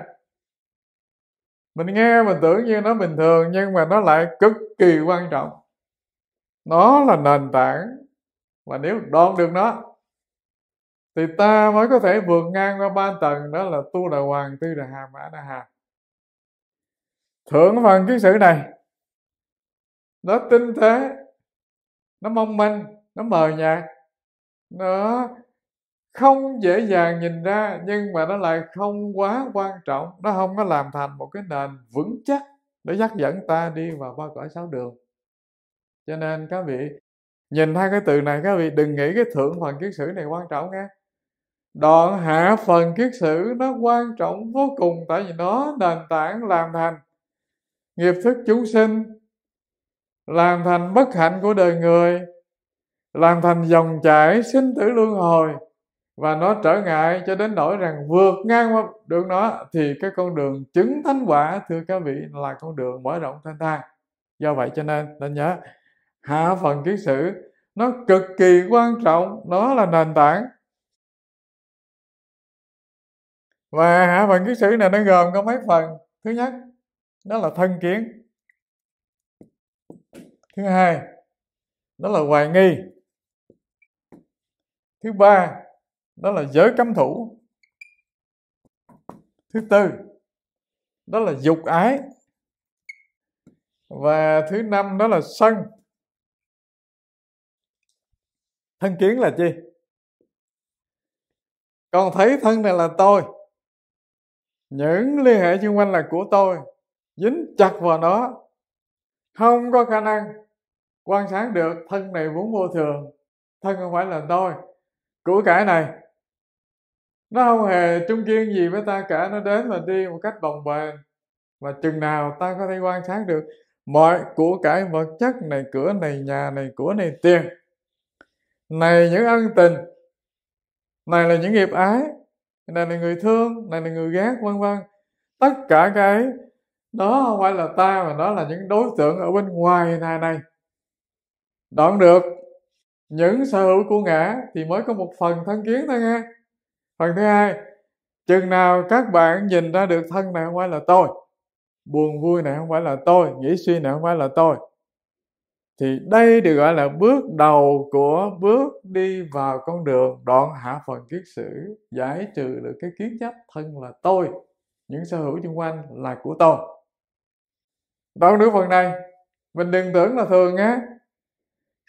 mình nghe mình tưởng như nó bình thường nhưng mà nó lại cực kỳ quan trọng nó là nền tảng và nếu đoan được nó thì ta mới có thể vượt ngang qua ba tầng đó là tu đà hoàng tư đà hàm mã đà hàm thưởng phần kiến sử này nó tinh tế nó mong manh nó mờ nhạt nó không dễ dàng nhìn ra nhưng mà nó lại không quá quan trọng nó không có làm thành một cái nền vững chắc để dắt dẫn ta đi vào ba cõi sáu đường cho nên các vị nhìn hai cái từ này các vị đừng nghĩ cái thượng phần kiết sử này quan trọng nghe đoạn hạ phần kiết sử nó quan trọng vô cùng tại vì nó nền tảng làm thành nghiệp thức chúng sinh làm thành bất hạnh của đời người làm thành dòng chảy sinh tử luân hồi và nó trở ngại cho đến nỗi rằng vượt ngang qua đường nó thì cái con đường chứng thánh quả thưa các vị là con đường mở rộng thanh thang do vậy cho nên nên nhớ hạ phần kiến sử nó cực kỳ quan trọng nó là nền tảng và hạ phần kiến sử này nó gồm có mấy phần thứ nhất đó là thân kiến thứ hai đó là hoài nghi thứ ba đó là giới cấm thủ thứ tư đó là dục ái và thứ năm đó là sân thân kiến là chi con thấy thân này là tôi những liên hệ xung quanh là của tôi dính chặt vào nó không có khả năng quan sát được thân này vốn vô thường thân không phải là tôi của cải này nó không hề trung kiên gì với ta cả nó đến và đi một cách bồng bềnh mà chừng nào ta có thể quan sát được mọi của cải vật chất này cửa này nhà này của này tiền này những ân tình này là những nghiệp ái này là người thương này là người ghét vân vân tất cả cái đó không phải là ta mà đó là những đối tượng ở bên ngoài này này đoạn được những sở hữu của ngã thì mới có một phần thân kiến thôi nghe phần thứ hai chừng nào các bạn nhìn ra được thân này không phải là tôi buồn vui này không phải là tôi nghĩ suy này không phải là tôi thì đây được gọi là bước đầu của bước đi vào con đường đoạn hạ phần kiết sử giải trừ được cái kiến chấp thân là tôi những sở hữu xung quanh là của tôi đoạn nữa phần này mình đừng tưởng là thường nhé,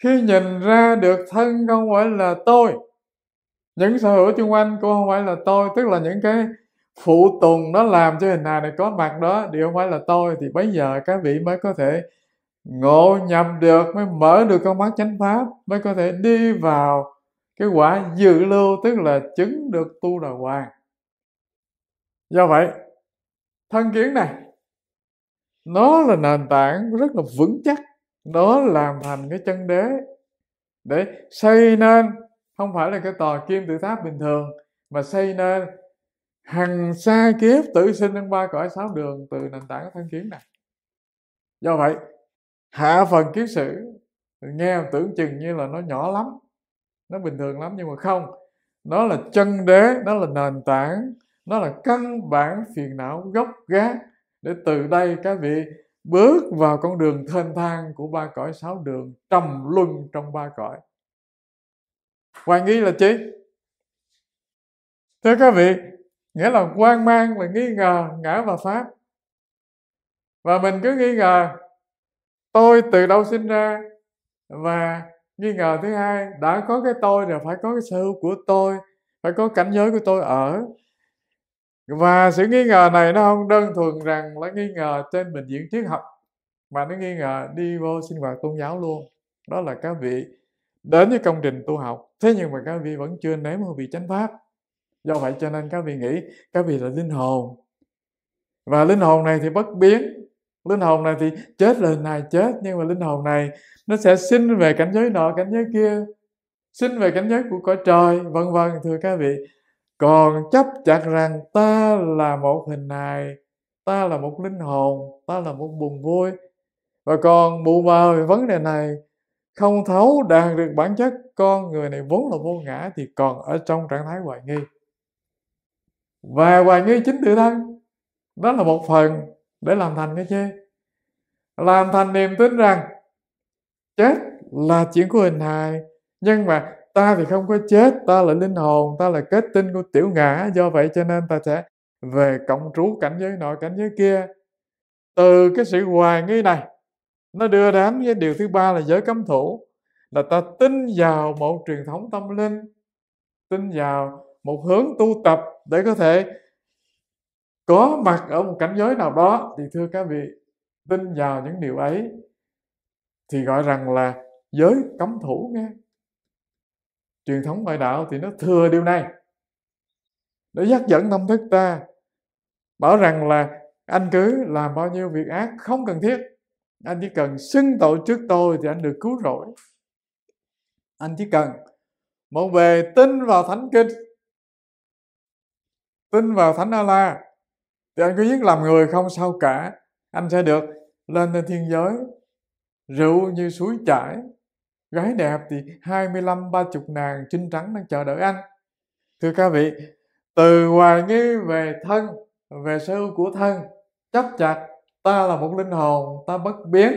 khi nhìn ra được thân không phải là tôi những sở hữu chung quanh cũng không phải là tôi tức là những cái phụ tùng nó làm cho hình hài này có mặt đó thì không phải là tôi thì bây giờ các vị mới có thể ngộ nhập được mới mở được con mắt chánh pháp mới có thể đi vào cái quả dự lưu tức là chứng được tu đà hoàng do vậy thân kiến này nó là nền tảng rất là vững chắc nó làm thành cái chân đế để xây nên không phải là cái tòa kim tự tháp bình thường mà xây nên hằng xa kiếp tử sinh đến ba cõi sáu đường từ nền tảng thân kiến này do vậy hạ phần kiến sử nghe tưởng chừng như là nó nhỏ lắm nó bình thường lắm nhưng mà không nó là chân đế nó là nền tảng nó là căn bản phiền não gốc gác để từ đây các vị bước vào con đường thênh thang của ba cõi sáu đường trầm luân trong ba cõi hoài nghi là chi thưa các vị nghĩa là quan mang là nghi ngờ ngã và pháp và mình cứ nghi ngờ tôi từ đâu sinh ra và nghi ngờ thứ hai đã có cái tôi rồi phải có cái sở hữu của tôi phải có cảnh giới của tôi ở và sự nghi ngờ này nó không đơn thuần rằng là nghi ngờ trên bình diện triết học mà nó nghi ngờ đi vô sinh hoạt tôn giáo luôn đó là các vị đến với công trình tu học thế nhưng mà các vị vẫn chưa nếm hương vị chánh pháp do vậy cho nên các vị nghĩ các vị là linh hồn và linh hồn này thì bất biến linh hồn này thì chết lần này chết nhưng mà linh hồn này nó sẽ sinh về cảnh giới nọ cảnh giới kia sinh về cảnh giới của cõi trời vân vân thưa các vị còn chấp chặt rằng ta là một hình hài ta là một linh hồn ta là một buồn vui và còn mù mờ về vấn đề này không thấu đạt được bản chất con người này vốn là vô ngã thì còn ở trong trạng thái hoài nghi và hoài nghi chính tự thân đó là một phần để làm thành cái chê làm thành niềm tin rằng chết là chuyện của hình hài nhưng mà ta thì không có chết ta là linh hồn ta là kết tinh của tiểu ngã do vậy cho nên ta sẽ về cộng trú cảnh giới nội cảnh giới kia từ cái sự hoài nghi này nó đưa đến với điều thứ ba là giới cấm thủ là ta tin vào một truyền thống tâm linh tin vào một hướng tu tập để có thể có mặt ở một cảnh giới nào đó thì thưa các vị tin vào những điều ấy thì gọi rằng là giới cấm thủ nghe truyền thống ngoại đạo thì nó thừa điều này để dắt dẫn tâm thức ta bảo rằng là anh cứ làm bao nhiêu việc ác không cần thiết anh chỉ cần xưng tội trước tôi thì anh được cứu rỗi anh chỉ cần một về tin vào thánh kinh tin vào thánh a la thì anh cứ giết làm người không sao cả anh sẽ được lên lên thiên giới rượu như suối chảy gái đẹp thì 25 30 nàng trinh trắng đang chờ đợi anh thưa các vị từ hoài nghi về thân về sở của thân chấp chặt ta là một linh hồn ta bất biến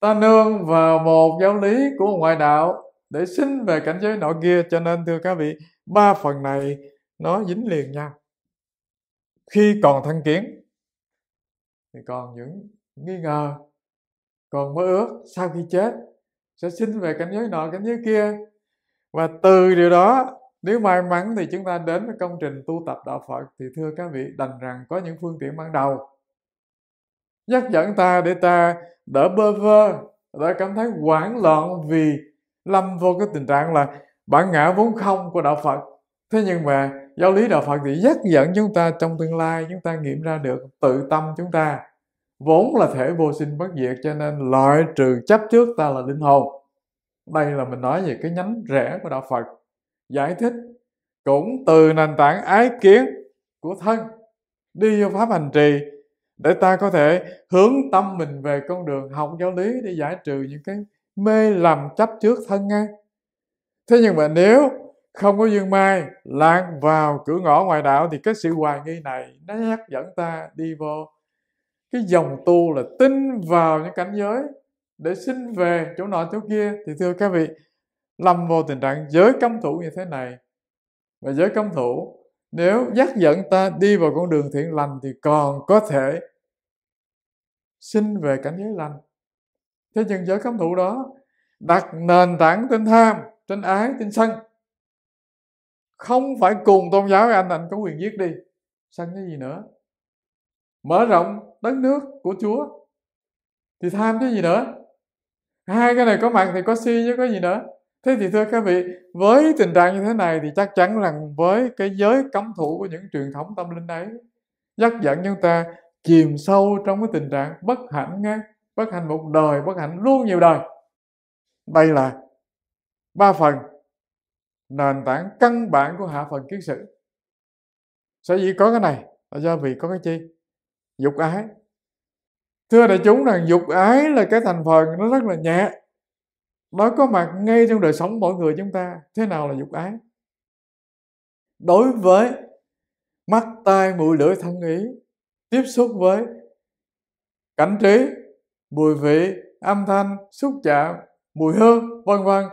ta nương vào một giáo lý của ngoại đạo để sinh về cảnh giới nọ kia cho nên thưa các vị ba phần này nó dính liền nhau khi còn thân kiến thì còn những nghi ngờ còn mơ ước sau khi chết sẽ sinh về cảnh giới nọ cảnh giới kia và từ điều đó nếu may mắn thì chúng ta đến với công trình tu tập đạo phật thì thưa các vị đành rằng có những phương tiện ban đầu dắt dẫn ta để ta đỡ bơ vơ, đỡ cảm thấy hoảng loạn vì lâm vô cái tình trạng là bản ngã vốn không của đạo Phật. Thế nhưng mà giáo lý đạo Phật thì dắt dẫn chúng ta trong tương lai chúng ta nghiệm ra được tự tâm chúng ta vốn là thể vô sinh bất diệt cho nên loại trừ chấp trước ta là linh hồn. Đây là mình nói về cái nhánh rẽ của đạo Phật. Giải thích cũng từ nền tảng ái kiến của thân đi vô pháp hành trì để ta có thể hướng tâm mình về con đường học giáo lý để giải trừ những cái mê lầm chấp trước thân ngay thế nhưng mà nếu không có dương mai lan vào cửa ngõ ngoại đạo thì cái sự hoài nghi này nó nhắc dẫn ta đi vô cái dòng tu là tin vào những cảnh giới để xin về chỗ nọ chỗ kia thì thưa các vị lâm vô tình trạng giới cấm thủ như thế này và giới cấm thủ nếu dắt dẫn ta đi vào con đường thiện lành thì còn có thể sinh về cảnh giới lành thế nhưng giới cấm thủ đó đặt nền tảng trên tham trên ái trên sân không phải cùng tôn giáo anh anh có quyền giết đi sân cái gì nữa mở rộng đất nước của chúa thì tham cái gì nữa hai cái này có mặt thì có si chứ có gì nữa Thế thì thưa các vị, với tình trạng như thế này thì chắc chắn rằng với cái giới cấm thủ của những truyền thống tâm linh ấy dắt dẫn chúng ta chìm sâu trong cái tình trạng bất hạnh nghe, bất hạnh một đời, bất hạnh luôn nhiều đời. Đây là ba phần nền tảng căn bản của hạ phần kiến sự. Sở dĩ có cái này là do vì có cái chi? Dục ái. Thưa đại chúng rằng dục ái là cái thành phần nó rất là nhẹ, nó có mặt ngay trong đời sống mỗi người chúng ta thế nào là dục ái đối với mắt tai mũi lưỡi thân ý tiếp xúc với cảnh trí mùi vị âm thanh xúc chạm mùi hương vân vân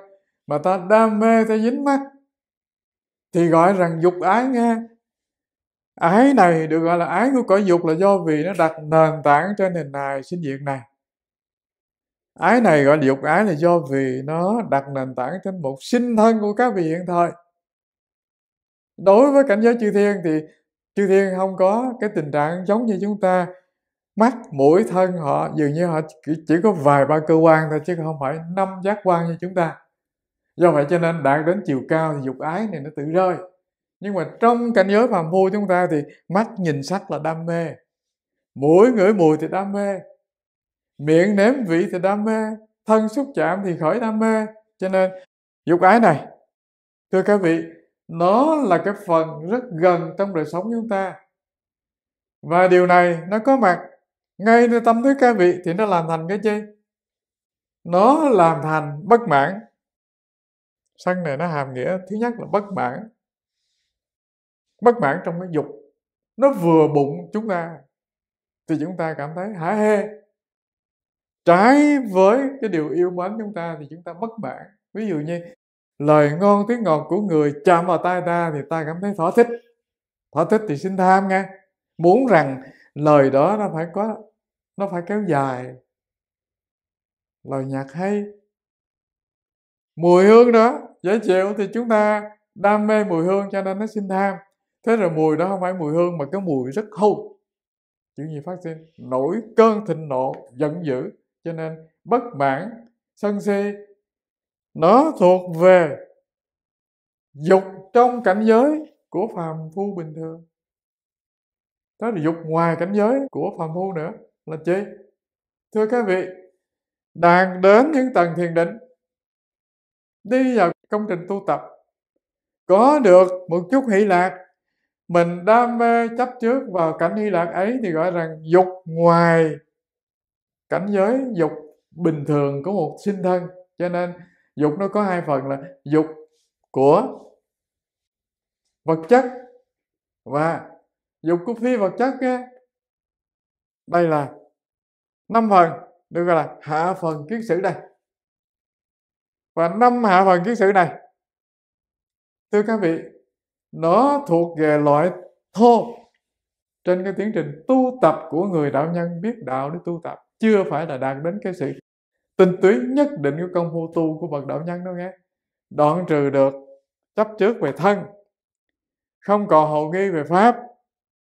mà ta đam mê ta dính mắt thì gọi rằng dục ái nghe ái này được gọi là ái của cõi dục là do vì nó đặt nền tảng trên hình hài sinh diệt này ái này gọi là dục ái là do vì nó đặt nền tảng trên một sinh thân của các vị hiện thời đối với cảnh giới chư thiên thì chư thiên không có cái tình trạng giống như chúng ta mắt mũi thân họ dường như họ chỉ có vài ba cơ quan thôi chứ không phải năm giác quan như chúng ta do vậy cho nên đạt đến chiều cao thì dục ái này nó tự rơi nhưng mà trong cảnh giới phàm phu chúng ta thì mắt nhìn sắc là đam mê mũi ngửi mùi thì đam mê miệng nếm vị thì đam mê thân xúc chạm thì khởi đam mê cho nên dục ái này thưa các vị nó là cái phần rất gần trong đời sống chúng ta và điều này nó có mặt ngay nơi tâm thức các vị thì nó làm thành cái gì? nó làm thành bất mãn sân này nó hàm nghĩa thứ nhất là bất mãn bất mãn trong cái dục nó vừa bụng chúng ta thì chúng ta cảm thấy hả hê trái với cái điều yêu mến chúng ta thì chúng ta bất mãn ví dụ như lời ngon tiếng ngọt của người chạm vào tai ta thì ta cảm thấy thỏa thích thỏa thích thì xin tham nghe muốn rằng lời đó nó phải có nó phải kéo dài lời nhạc hay mùi hương đó dễ chịu thì chúng ta đam mê mùi hương cho nên nó xin tham thế rồi mùi đó không phải mùi hương mà cái mùi rất hôi chuyện gì phát sinh nổi cơn thịnh nộ giận dữ cho nên bất mãn sân si nó thuộc về dục trong cảnh giới của phàm phu bình thường đó là dục ngoài cảnh giới của phàm phu nữa là chi thưa các vị đạt đến những tầng thiền định đi vào công trình tu tập có được một chút hỷ lạc mình đam mê chấp trước vào cảnh hỷ lạc ấy thì gọi rằng dục ngoài cảnh giới dục bình thường của một sinh thân cho nên dục nó có hai phần là dục của vật chất và dục của phi vật chất ấy, đây là năm phần được gọi là hạ phần kiến sử đây và năm hạ phần kiến sử này thưa các vị nó thuộc về loại thô trên cái tiến trình tu tập của người đạo nhân biết đạo để tu tập chưa phải là đạt đến cái sự tinh túy nhất định của công phu tu của bậc đạo nhân đâu nghe đoạn trừ được chấp trước về thân không còn hậu nghi về pháp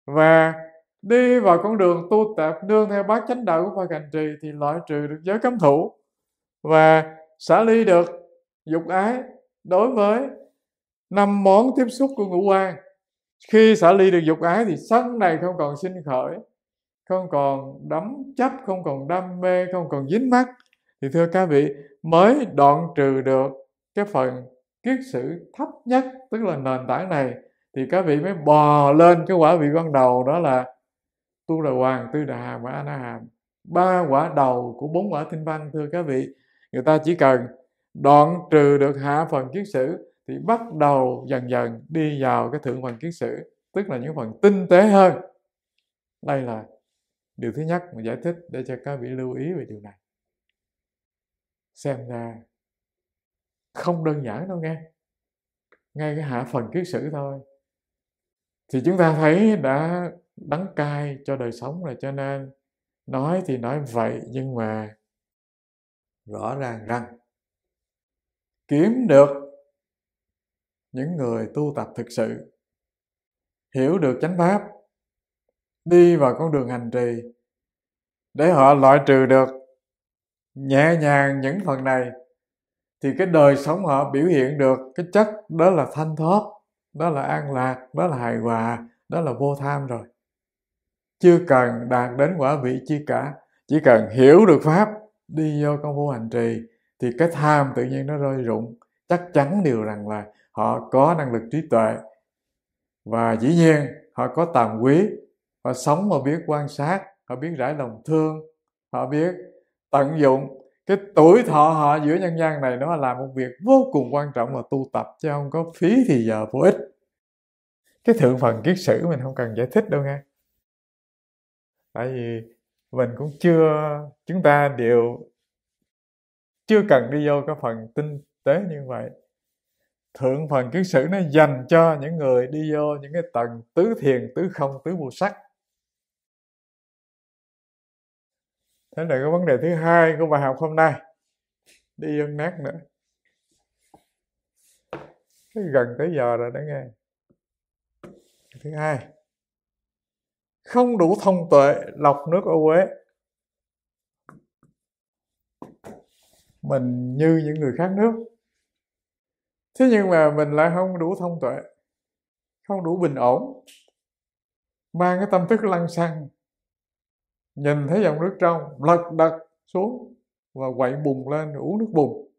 và đi vào con đường tu tập nương theo bát chánh đạo của Phật hành trì thì loại trừ được giới cấm thủ và xả ly được dục ái đối với năm món tiếp xúc của ngũ quan khi xả ly được dục ái thì sân này không còn sinh khởi không còn đắm chấp không còn đam mê không còn dính mắt thì thưa các vị mới đoạn trừ được cái phần kiết sử thấp nhất tức là nền tảng này thì các vị mới bò lên cái quả vị ban đầu đó là tu đà hoàng tư đà hàm và a na hàm ba quả đầu của bốn quả tinh văn thưa các vị người ta chỉ cần đoạn trừ được hạ phần kiết sử thì bắt đầu dần dần đi vào cái thượng phần kiết sử tức là những phần tinh tế hơn đây là điều thứ nhất mình giải thích để cho các vị lưu ý về điều này xem ra không đơn giản đâu nghe ngay cái hạ phần kiết sử thôi thì chúng ta thấy đã đắng cay cho đời sống rồi cho nên nói thì nói vậy nhưng mà rõ ràng rằng kiếm được những người tu tập thực sự hiểu được chánh pháp đi vào con đường hành trì để họ loại trừ được nhẹ nhàng những phần này thì cái đời sống họ biểu hiện được cái chất đó là thanh thoát đó là an lạc đó là hài hòa đó là vô tham rồi chưa cần đạt đến quả vị chi cả chỉ cần hiểu được pháp đi vô con vô hành trì thì cái tham tự nhiên nó rơi rụng chắc chắn điều rằng là họ có năng lực trí tuệ và dĩ nhiên họ có tàm quý họ sống mà biết quan sát họ biết rải lòng thương họ biết tận dụng cái tuổi thọ họ giữa nhân gian này nó là một việc vô cùng quan trọng là tu tập chứ không có phí thì giờ vô ích cái thượng phần kiết sử mình không cần giải thích đâu nghe tại vì mình cũng chưa chúng ta đều chưa cần đi vô cái phần tinh tế như vậy thượng phần kiết sử nó dành cho những người đi vô những cái tầng tứ thiền tứ không tứ vô sắc thế là cái vấn đề thứ hai của bài học hôm nay đi dân nát nữa cái gần tới giờ rồi đó nghe thứ hai không đủ thông tuệ lọc nước ô uế mình như những người khác nước thế nhưng mà mình lại không đủ thông tuệ không đủ bình ổn mang cái tâm thức lăng xăng nhìn thấy dòng nước trong lật đật xuống và quậy bùng lên uống nước bùng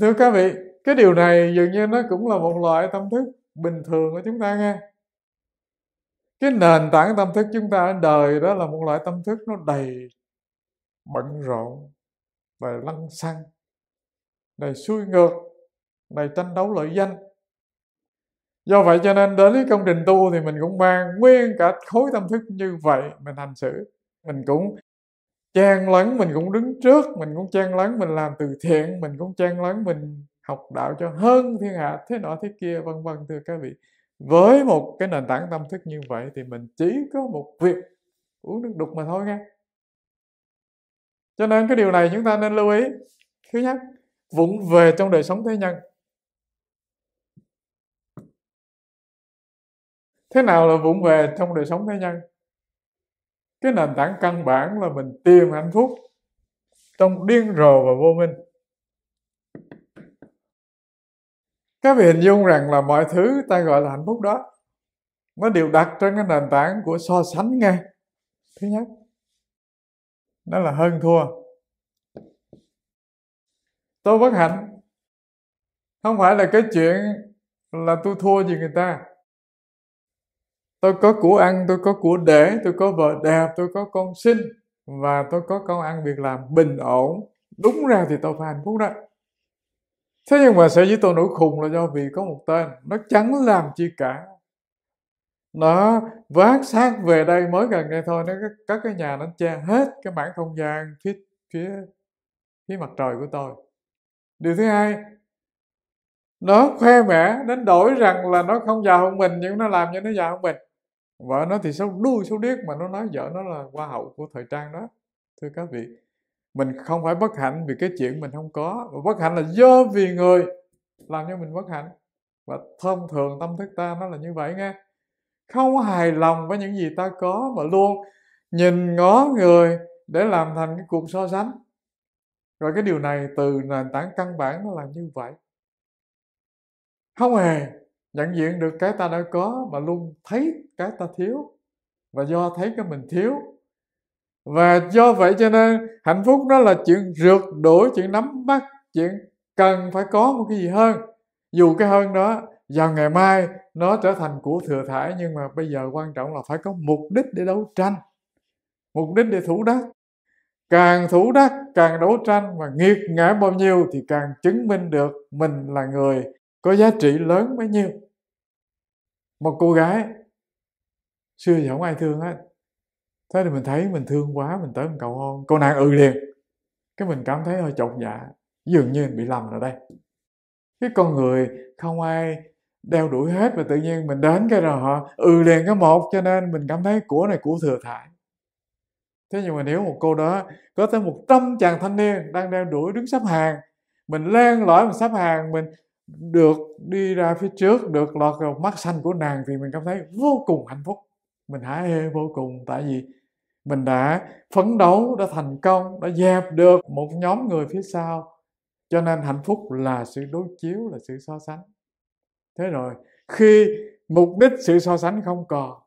thưa các vị cái điều này dường như nó cũng là một loại tâm thức bình thường của chúng ta nghe cái nền tảng tâm thức chúng ta ở đời đó là một loại tâm thức nó đầy bận rộn đầy lăng xăng đầy xuôi ngược đầy tranh đấu lợi danh do vậy cho nên đến với công trình tu thì mình cũng mang nguyên cả khối tâm thức như vậy mình hành xử mình cũng trang lấn mình cũng đứng trước mình cũng trang lấn mình làm từ thiện mình cũng trang lấn mình học đạo cho hơn thiên hạ thế nọ thế kia vân vân thưa các vị với một cái nền tảng tâm thức như vậy thì mình chỉ có một việc uống nước đục mà thôi nghe cho nên cái điều này chúng ta nên lưu ý thứ nhất vụng về trong đời sống thế nhân thế nào là vụng về trong đời sống thế nhân cái nền tảng căn bản là mình tìm hạnh phúc trong điên rồ và vô minh các vị hình dung rằng là mọi thứ ta gọi là hạnh phúc đó nó đều đặt trên cái nền tảng của so sánh ngay thứ nhất đó là hơn thua tôi bất hạnh không phải là cái chuyện là tôi thua gì người ta tôi có của ăn tôi có của để tôi có vợ đẹp tôi có con sinh và tôi có công ăn việc làm bình ổn đúng ra thì tôi phải hạnh phúc đó thế nhưng mà sẽ với tôi nổi khùng là do vì có một tên nó chẳng làm chi cả nó vác sát về đây mới gần đây thôi nó các cái nhà nó che hết cái mảng không gian phía phía phía mặt trời của tôi điều thứ hai nó khoe mẽ đến đổi rằng là nó không giàu hơn mình nhưng nó làm cho nó giàu hơn mình vợ nó thì xấu đuôi xấu điếc mà nó nói vợ nó là hoa hậu của thời trang đó thưa các vị mình không phải bất hạnh vì cái chuyện mình không có mà bất hạnh là do vì người làm cho mình bất hạnh và thông thường tâm thức ta nó là như vậy nghe không hài lòng với những gì ta có mà luôn nhìn ngó người để làm thành cái cuộc so sánh rồi cái điều này từ nền tảng căn bản nó là như vậy không hề nhận diện được cái ta đã có mà luôn thấy cái ta thiếu và do thấy cái mình thiếu và do vậy cho nên hạnh phúc nó là chuyện rượt đuổi chuyện nắm bắt chuyện cần phải có một cái gì hơn dù cái hơn đó vào ngày mai nó trở thành của thừa thải nhưng mà bây giờ quan trọng là phải có mục đích để đấu tranh mục đích để thủ đắc càng thủ đắc càng đấu tranh và nghiệt ngã bao nhiêu thì càng chứng minh được mình là người có giá trị lớn bấy nhiêu một cô gái xưa giờ không ai thương hết thế thì mình thấy mình thương quá mình tới mình cầu hôn cô nàng ừ liền cái mình cảm thấy hơi chột dạ dường như mình bị lầm rồi đây cái con người không ai đeo đuổi hết và tự nhiên mình đến cái rồi họ ừ liền cái một cho nên mình cảm thấy của này của thừa thải thế nhưng mà nếu một cô đó có tới một trăm chàng thanh niên đang đeo đuổi đứng sắp hàng mình len lỏi mình sắp hàng mình được đi ra phía trước được lọt vào mắt xanh của nàng thì mình cảm thấy vô cùng hạnh phúc mình hả hê vô cùng tại vì mình đã phấn đấu đã thành công đã dẹp được một nhóm người phía sau cho nên hạnh phúc là sự đối chiếu là sự so sánh thế rồi khi mục đích sự so sánh không còn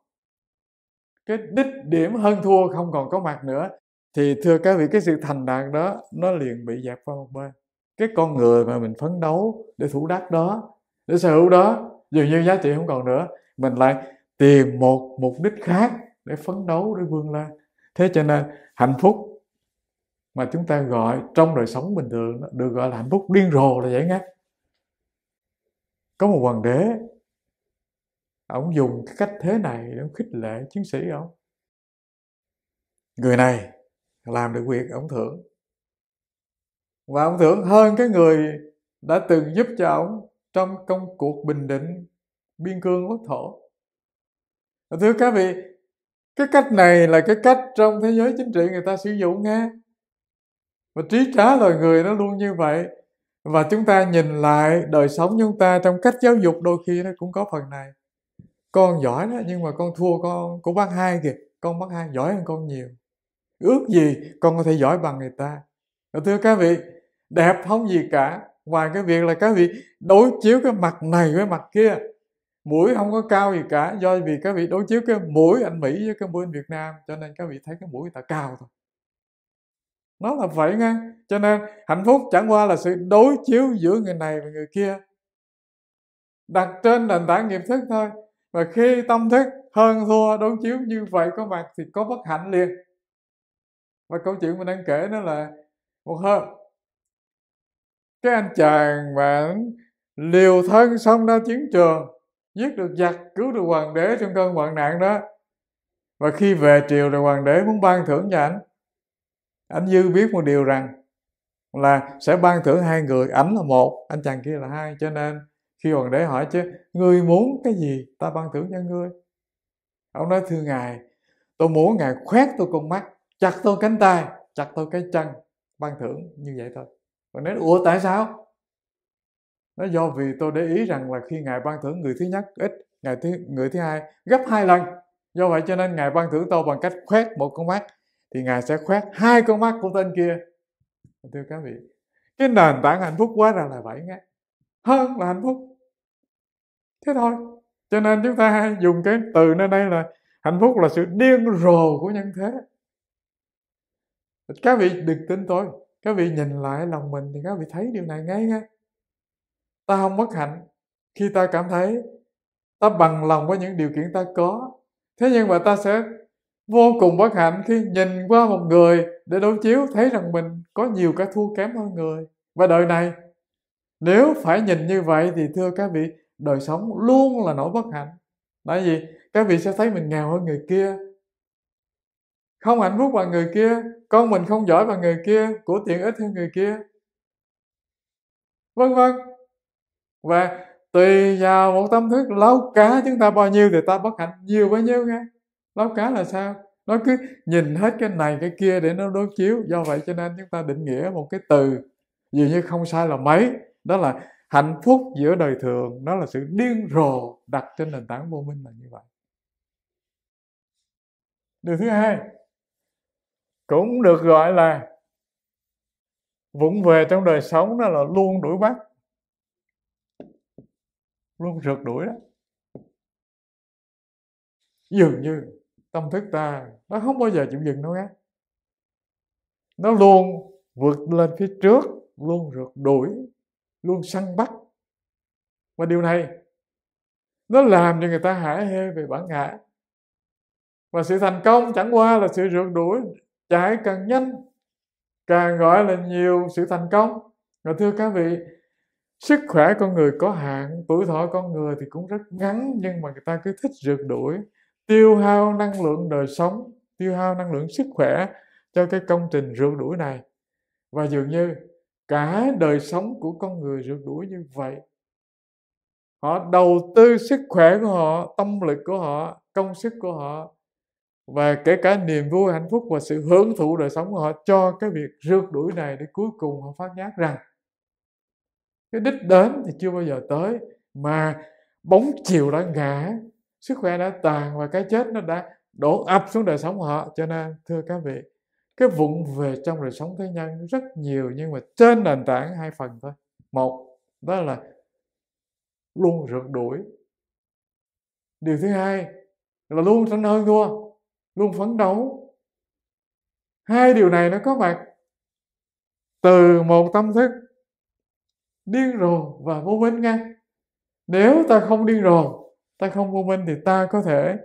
cái đích điểm hơn thua không còn có mặt nữa thì thưa các vị cái sự thành đạt đó nó liền bị dẹp qua một bên cái con người mà mình phấn đấu để thủ đắc đó để sở hữu đó dường như giá trị không còn nữa mình lại tìm một mục đích khác để phấn đấu để vươn lên thế cho nên hạnh phúc mà chúng ta gọi trong đời sống bình thường được gọi là hạnh phúc điên rồ là vậy nghe có một hoàng đế ông dùng cái cách thế này để khích lệ chiến sĩ ông người này làm được việc ông thưởng và ông thưởng hơn cái người đã từng giúp cho ông trong công cuộc bình định biên cương quốc thổ thưa các vị cái cách này là cái cách trong thế giới chính trị người ta sử dụng nghe và trí trả loài người nó luôn như vậy và chúng ta nhìn lại đời sống chúng ta trong cách giáo dục đôi khi nó cũng có phần này con giỏi đó nhưng mà con thua con của bác hai kìa con bác hai giỏi hơn con nhiều ước gì con có thể giỏi bằng người ta thưa các vị đẹp không gì cả ngoài cái việc là các vị đối chiếu cái mặt này với mặt kia mũi không có cao gì cả do vì các vị đối chiếu cái mũi anh mỹ với cái mũi anh việt nam cho nên các vị thấy cái mũi người ta cao thôi nó là vậy nghe cho nên hạnh phúc chẳng qua là sự đối chiếu giữa người này và người kia đặt trên nền tảng nghiệp thức thôi và khi tâm thức hơn thua đối chiếu như vậy có mặt thì có bất hạnh liền và câu chuyện mình đang kể đó là một hôm cái anh chàng mà liều thân xong ra chiến trường giết được giặc cứu được hoàng đế trong cơn hoạn nạn đó và khi về triều rồi hoàng đế muốn ban thưởng cho ảnh anh dư biết một điều rằng là sẽ ban thưởng hai người ảnh là một anh chàng kia là hai cho nên khi hoàng đế hỏi chứ ngươi muốn cái gì ta ban thưởng cho ngươi ông nói thưa ngài tôi muốn ngài khoét tôi con mắt chặt tôi cánh tay chặt tôi cái chân ban thưởng như vậy thôi và nói ủa tại sao nó do vì tôi để ý rằng là khi ngài ban thưởng người thứ nhất ít ngày thứ người thứ hai gấp hai lần do vậy cho nên ngài ban thưởng tôi bằng cách khoét một con mắt thì ngài sẽ khoét hai con mắt của tên kia thưa các vị cái nền tảng hạnh phúc quá ra là vậy nghe hơn là hạnh phúc thế thôi cho nên chúng ta dùng cái từ nơi đây là hạnh phúc là sự điên rồ của nhân thế các vị đừng tin tôi các vị nhìn lại lòng mình thì các vị thấy điều này ngay ha ta không bất hạnh khi ta cảm thấy ta bằng lòng với những điều kiện ta có thế nhưng mà ta sẽ vô cùng bất hạnh khi nhìn qua một người để đối chiếu thấy rằng mình có nhiều cái thua kém hơn người và đời này nếu phải nhìn như vậy thì thưa các vị đời sống luôn là nỗi bất hạnh tại vì các vị sẽ thấy mình nghèo hơn người kia không hạnh phúc bằng người kia con mình không giỏi bằng người kia của tiện ích hơn người kia vân vân và tùy vào một tâm thức lâu cá chúng ta bao nhiêu thì ta bất hạnh nhiều bao nhiêu nghe lâu cá là sao nó cứ nhìn hết cái này cái kia để nó đối chiếu do vậy cho nên chúng ta định nghĩa một cái từ dường như không sai là mấy đó là hạnh phúc giữa đời thường nó là sự điên rồ đặt trên nền tảng vô minh là như vậy điều thứ hai cũng được gọi là vụng về trong đời sống đó là luôn đuổi bắt luôn rượt đuổi đó dường như tâm thức ta nó không bao giờ chịu dừng đâu á nó luôn vượt lên phía trước luôn rượt đuổi luôn săn bắt và điều này nó làm cho người ta hãi hê về bản ngã và sự thành công chẳng qua là sự rượt đuổi chạy càng nhanh càng gọi là nhiều sự thành công và thưa các vị sức khỏe con người có hạn tuổi thọ con người thì cũng rất ngắn nhưng mà người ta cứ thích rượt đuổi tiêu hao năng lượng đời sống tiêu hao năng lượng sức khỏe cho cái công trình rượt đuổi này và dường như cả đời sống của con người rượt đuổi như vậy họ đầu tư sức khỏe của họ tâm lực của họ công sức của họ và kể cả niềm vui hạnh phúc và sự hưởng thụ đời sống của họ cho cái việc rượt đuổi này để cuối cùng họ phát giác rằng cái đích đến thì chưa bao giờ tới mà bóng chiều đã ngã sức khỏe đã tàn và cái chết nó đã đổ ập xuống đời sống của họ cho nên thưa các vị cái vụn về trong đời sống thế nhân rất nhiều nhưng mà trên nền tảng hai phần thôi một đó là luôn rượt đuổi điều thứ hai là luôn tranh hơn thua luôn phấn đấu hai điều này nó có mặt từ một tâm thức điên rồ và vô minh nghe. nếu ta không điên rồ ta không vô minh thì ta có thể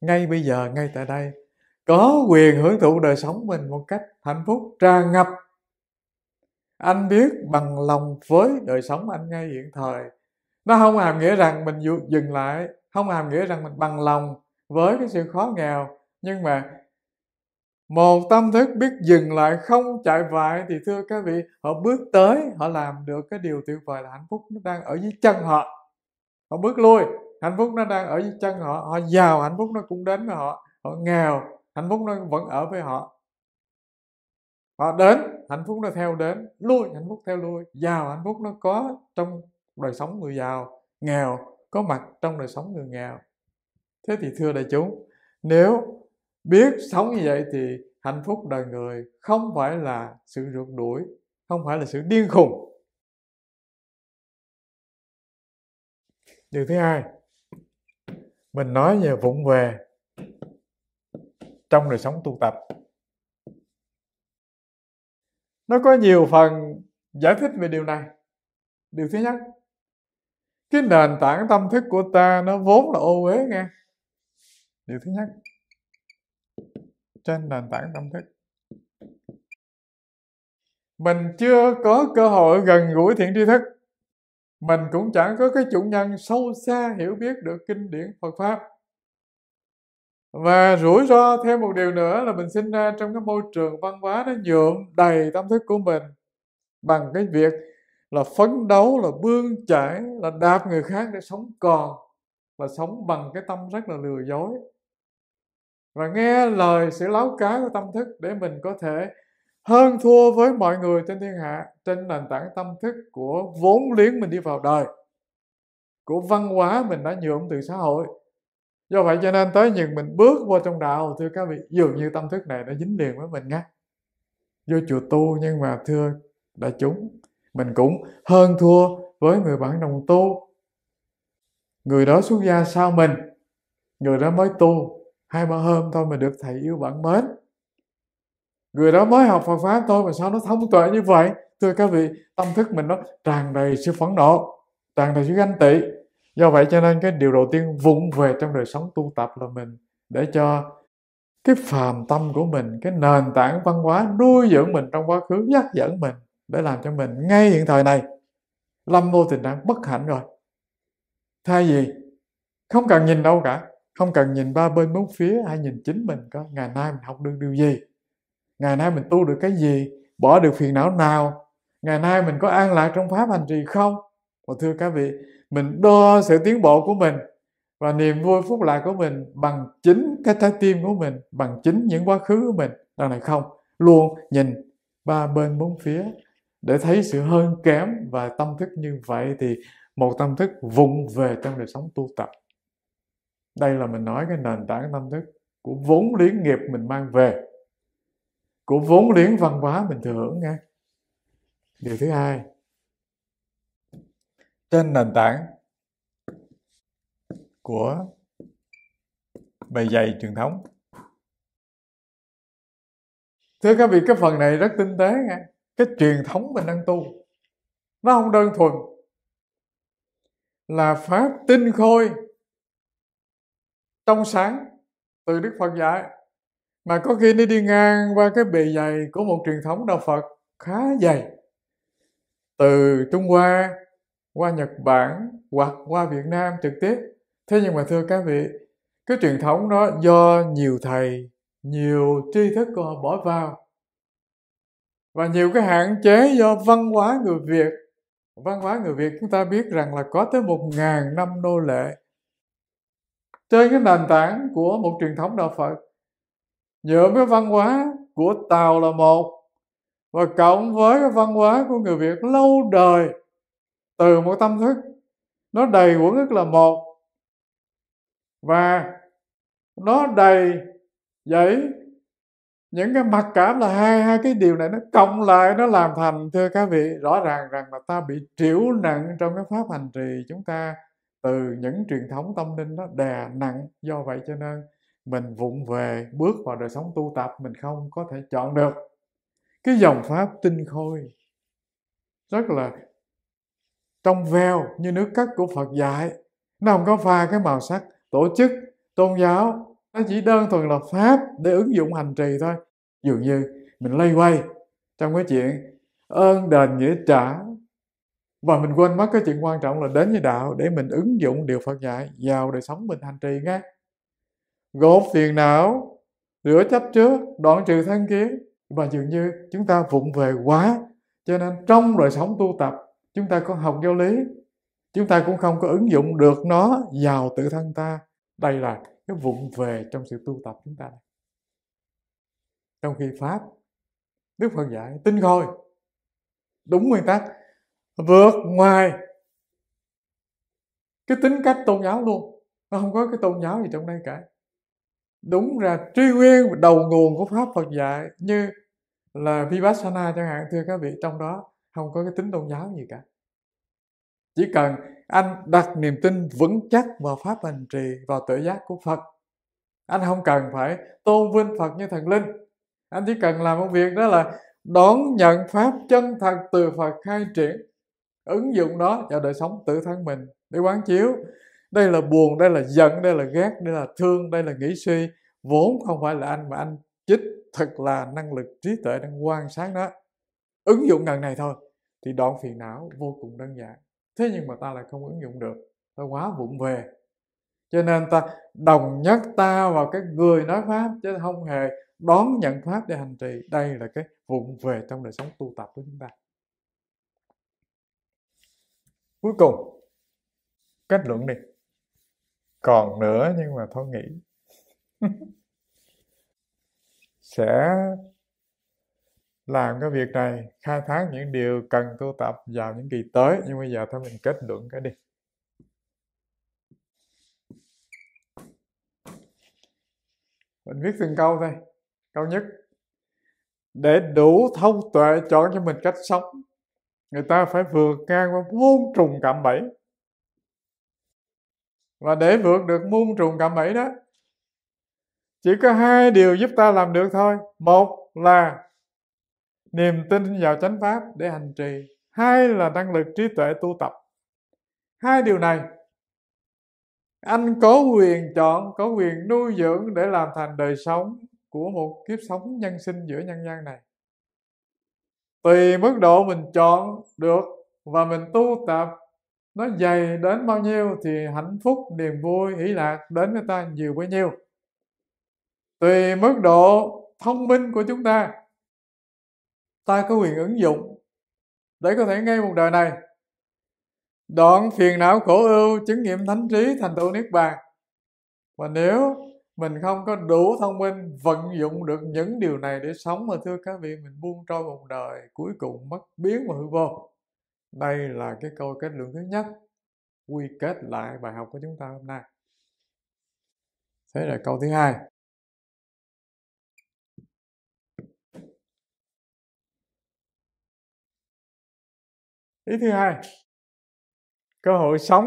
ngay bây giờ ngay tại đây có quyền hưởng thụ đời sống mình một cách hạnh phúc tràn ngập anh biết bằng lòng với đời sống anh ngay hiện thời nó không hàm nghĩa rằng mình dừng lại không hàm nghĩa rằng mình bằng lòng với cái sự khó nghèo nhưng mà một tâm thức biết dừng lại không chạy vại thì thưa các vị họ bước tới họ làm được cái điều tuyệt vời là hạnh phúc nó đang ở dưới chân họ họ bước lui hạnh phúc nó đang ở dưới chân họ họ giàu hạnh phúc nó cũng đến với họ họ nghèo hạnh phúc nó vẫn ở với họ họ đến hạnh phúc nó theo đến lui hạnh phúc theo lui giàu hạnh phúc nó có trong đời sống người giàu nghèo có mặt trong đời sống người nghèo thế thì thưa đại chúng nếu biết sống như vậy thì hạnh phúc đời người không phải là sự rượt đuổi không phải là sự điên khùng điều thứ hai mình nói về vụng về trong đời sống tu tập nó có nhiều phần giải thích về điều này điều thứ nhất cái nền tảng tâm thức của ta nó vốn là ô uế nghe điều thứ nhất trên nền tảng tâm thức mình chưa có cơ hội gần gũi thiện tri thức mình cũng chẳng có cái chủ nhân sâu xa hiểu biết được kinh điển Phật Pháp và rủi ro thêm một điều nữa là mình sinh ra trong cái môi trường văn hóa nó nhuộm đầy tâm thức của mình bằng cái việc là phấn đấu là bươn chải là đạp người khác để sống còn và sống bằng cái tâm rất là lừa dối và nghe lời sự láo cá của tâm thức để mình có thể hơn thua với mọi người trên thiên hạ trên nền tảng tâm thức của vốn liếng mình đi vào đời của văn hóa mình đã nhuộm từ xã hội do vậy cho nên tới những mình bước vô trong đạo thưa các vị dường như tâm thức này nó dính liền với mình nhé vô chùa tu nhưng mà thưa đại chúng mình cũng hơn thua với người bạn đồng tu người đó xuất gia sau mình người đó mới tu hai ba hôm thôi mà được thầy yêu bạn mến người đó mới học Phật pháp thôi mà sao nó thông tuệ như vậy thưa các vị tâm thức mình nó tràn đầy sự phẫn nộ tràn đầy sự ganh tị do vậy cho nên cái điều đầu tiên vụng về trong đời sống tu tập là mình để cho cái phàm tâm của mình cái nền tảng văn hóa nuôi dưỡng mình trong quá khứ dắt dẫn mình để làm cho mình ngay hiện thời này lâm vô tình trạng bất hạnh rồi thay vì không cần nhìn đâu cả không cần nhìn ba bên bốn phía hay nhìn chính mình có ngày nay mình học được điều gì ngày nay mình tu được cái gì bỏ được phiền não nào ngày nay mình có an lạc trong pháp hành trì không và thưa các vị mình đo sự tiến bộ của mình và niềm vui phúc lạc của mình bằng chính cái trái tim của mình bằng chính những quá khứ của mình đằng này không luôn nhìn ba bên bốn phía để thấy sự hơn kém và tâm thức như vậy thì một tâm thức vụng về trong đời sống tu tập đây là mình nói cái nền tảng tâm thức của vốn liếng nghiệp mình mang về của vốn liếng văn hóa mình thừa hưởng nghe điều thứ hai trên nền tảng của bề dày truyền thống thưa các vị cái phần này rất tinh tế nghe cái truyền thống mình đang tu nó không đơn thuần là pháp tinh khôi trong sáng từ Đức Phật dạy mà có khi nó đi ngang qua cái bề dày của một truyền thống đạo Phật khá dày từ Trung Hoa qua Nhật Bản hoặc qua Việt Nam trực tiếp thế nhưng mà thưa các vị cái truyền thống đó do nhiều thầy nhiều tri thức của họ bỏ vào và nhiều cái hạn chế do văn hóa người Việt văn hóa người Việt chúng ta biết rằng là có tới một ngàn năm nô lệ trên cái nền tảng của một truyền thống đạo phật dựa với văn hóa của tàu là một và cộng với cái văn hóa của người việt lâu đời từ một tâm thức nó đầy quẩn ức là một và nó đầy dẫy những cái mặc cảm là hai hai cái điều này nó cộng lại nó làm thành thưa các vị rõ ràng rằng là ta bị triểu nặng trong cái pháp hành trì chúng ta từ những truyền thống tâm linh đó đè nặng do vậy cho nên mình vụng về bước vào đời sống tu tập mình không có thể chọn được cái dòng pháp tinh khôi rất là trong veo như nước cất của Phật dạy nó không có pha cái màu sắc tổ chức tôn giáo nó chỉ đơn thuần là pháp để ứng dụng hành trì thôi dường như mình lây quay trong cái chuyện ơn đền nghĩa trả và mình quên mất cái chuyện quan trọng là đến với đạo để mình ứng dụng điều Phật dạy vào đời sống mình hành trì nghe gột phiền não rửa chấp trước đoạn trừ thân kiến và dường như chúng ta vụng về quá cho nên trong đời sống tu tập chúng ta có học giáo lý chúng ta cũng không có ứng dụng được nó vào tự thân ta đây là cái vụng về trong sự tu tập chúng ta trong khi pháp đức phật dạy tin khôi đúng nguyên tắc vượt ngoài cái tính cách tôn giáo luôn nó không có cái tôn giáo gì trong đây cả đúng ra truy nguyên đầu nguồn của pháp Phật dạy như là vipassana chẳng hạn thưa các vị trong đó không có cái tính tôn giáo gì cả chỉ cần anh đặt niềm tin vững chắc vào pháp hành trì vào tự giác của Phật anh không cần phải tôn vinh Phật như thần linh anh chỉ cần làm một việc đó là đón nhận pháp chân thật từ Phật khai triển ứng dụng nó vào đời sống tự thân mình để quán chiếu đây là buồn đây là giận đây là ghét đây là thương đây là nghĩ suy vốn không phải là anh mà anh chích thật là năng lực trí tuệ đang quan sát đó ứng dụng ngần này thôi thì đoạn phiền não vô cùng đơn giản thế nhưng mà ta lại không ứng dụng được ta quá vụng về cho nên ta đồng nhất ta vào cái người nói pháp chứ không hề đón nhận pháp để hành trì đây là cái vụng về trong đời sống tu tập của chúng ta cuối cùng kết luận đi còn nữa nhưng mà thôi nghĩ <laughs> sẽ làm cái việc này khai thác những điều cần tu tập vào những kỳ tới nhưng bây giờ thôi mình kết luận cái đi mình viết từng câu thôi câu nhất để đủ thông tuệ chọn cho mình cách sống người ta phải vượt ngang qua muôn trùng cạm bẫy và để vượt được muôn trùng cạm bẫy đó chỉ có hai điều giúp ta làm được thôi một là niềm tin vào chánh pháp để hành trì hai là năng lực trí tuệ tu tập hai điều này anh có quyền chọn có quyền nuôi dưỡng để làm thành đời sống của một kiếp sống nhân sinh giữa nhân gian này tùy mức độ mình chọn được và mình tu tập nó dày đến bao nhiêu thì hạnh phúc niềm vui hỷ lạc đến với ta nhiều bao nhiêu tùy mức độ thông minh của chúng ta ta có quyền ứng dụng để có thể ngay một đời này đoạn phiền não khổ ưu chứng nghiệm thánh trí thành tựu niết bàn và nếu mình không có đủ thông minh vận dụng được những điều này để sống mà thưa các vị mình buông trôi một đời cuối cùng mất biến mà hư vô đây là cái câu kết luận thứ nhất quy kết lại bài học của chúng ta hôm nay thế là câu thứ hai ý thứ hai cơ hội sống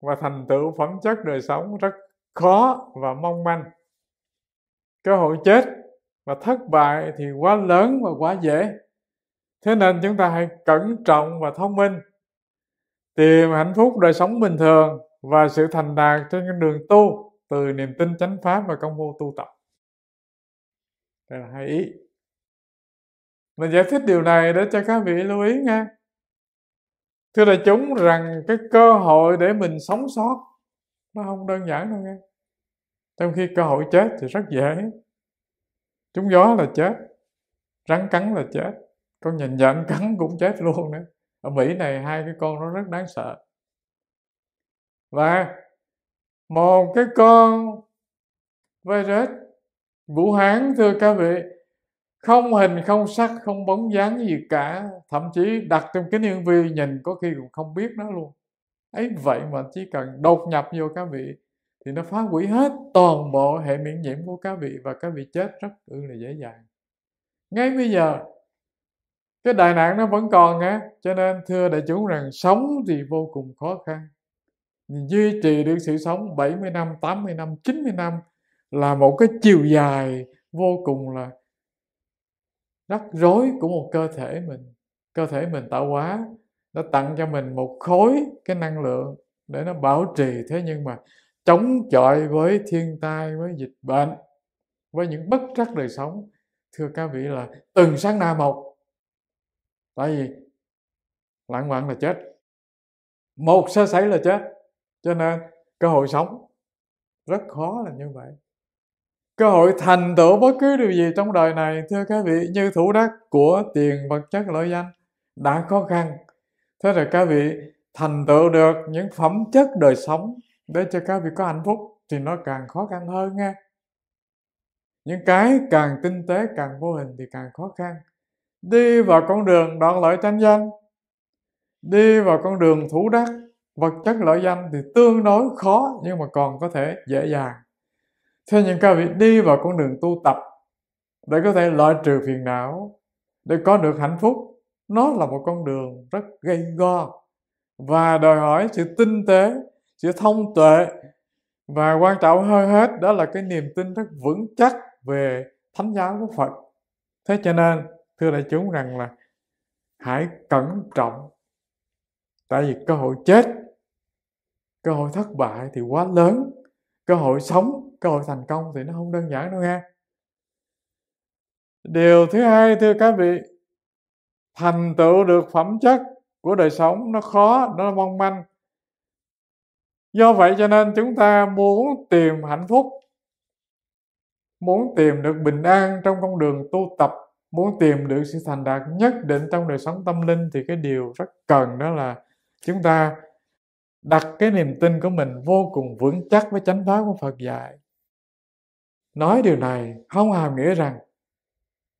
và thành tựu phẩm chất đời sống rất khó và mong manh cơ hội chết và thất bại thì quá lớn và quá dễ thế nên chúng ta hãy cẩn trọng và thông minh tìm hạnh phúc đời sống bình thường và sự thành đạt trên con đường tu từ niềm tin chánh pháp và công phu tu tập đây là hai ý mình giải thích điều này để cho các vị lưu ý nha thưa đại chúng rằng cái cơ hội để mình sống sót nó không đơn giản đâu nghe trong khi cơ hội chết thì rất dễ trúng gió là chết rắn cắn là chết con nhìn nhận <laughs> cắn cũng chết luôn nữa ở mỹ này hai cái con nó rất đáng sợ và một cái con virus vũ hán thưa các vị không hình không sắc không bóng dáng gì cả thậm chí đặt trong kính hiển vi nhìn có khi cũng không biết nó luôn ấy vậy mà chỉ cần đột nhập vô cá vị thì nó phá hủy hết toàn bộ hệ miễn nhiễm của cá vị và cá vị chết rất ư là dễ dàng ngay bây giờ cái đại nạn nó vẫn còn á cho nên thưa đại chúng rằng sống thì vô cùng khó khăn duy trì được sự sống 70 năm 80 năm 90 năm là một cái chiều dài vô cùng là rắc rối của một cơ thể mình cơ thể mình tạo hóa nó tặng cho mình một khối cái năng lượng để nó bảo trì thế nhưng mà chống chọi với thiên tai với dịch bệnh với những bất trắc đời sống thưa các vị là từng sáng nay một tại vì lãng mạn là chết một sơ sẩy là chết cho nên cơ hội sống rất khó là như vậy cơ hội thành tựu bất cứ điều gì trong đời này thưa các vị như thủ đắc của tiền vật chất lợi danh đã khó khăn thế rồi các vị thành tựu được những phẩm chất đời sống để cho các vị có hạnh phúc thì nó càng khó khăn hơn nha những cái càng tinh tế càng vô hình thì càng khó khăn đi vào con đường đoạn lợi tranh danh đi vào con đường thủ đắc vật chất lợi danh thì tương đối khó nhưng mà còn có thể dễ dàng thế nhưng các vị đi vào con đường tu tập để có thể loại trừ phiền não để có được hạnh phúc nó là một con đường rất gây go và đòi hỏi sự tinh tế sự thông tuệ và quan trọng hơn hết đó là cái niềm tin rất vững chắc về thánh giáo của phật thế cho nên thưa đại chúng rằng là hãy cẩn trọng tại vì cơ hội chết cơ hội thất bại thì quá lớn cơ hội sống cơ hội thành công thì nó không đơn giản đâu nghe điều thứ hai thưa các vị thành tựu được phẩm chất của đời sống nó khó nó mong manh do vậy cho nên chúng ta muốn tìm hạnh phúc muốn tìm được bình an trong con đường tu tập muốn tìm được sự thành đạt nhất định trong đời sống tâm linh thì cái điều rất cần đó là chúng ta đặt cái niềm tin của mình vô cùng vững chắc với chánh pháp của Phật dạy. Nói điều này không hàm nghĩa rằng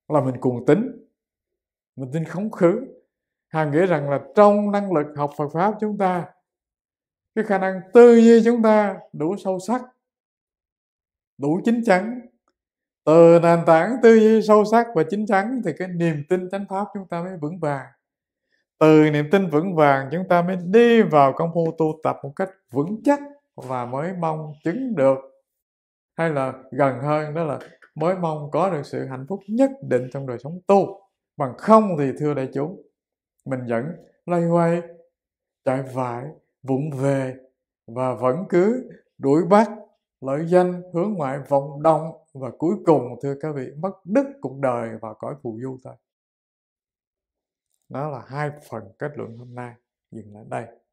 là mình cuồng tín mình tin khống khứ hàng nghĩa rằng là trong năng lực học Phật pháp chúng ta cái khả năng tư duy chúng ta đủ sâu sắc đủ chín chắn từ nền tảng tư duy sâu sắc và chín chắn thì cái niềm tin chánh pháp chúng ta mới vững vàng từ niềm tin vững vàng chúng ta mới đi vào công phu tu tập một cách vững chắc và mới mong chứng được hay là gần hơn đó là mới mong có được sự hạnh phúc nhất định trong đời sống tu bằng không thì thưa đại chúng mình vẫn lay hoay chạy vải vụng về và vẫn cứ đuổi bắt lợi danh hướng ngoại vọng động và cuối cùng thưa các vị mất đức cuộc đời và cõi phù du thôi đó là hai phần kết luận hôm nay dừng lại đây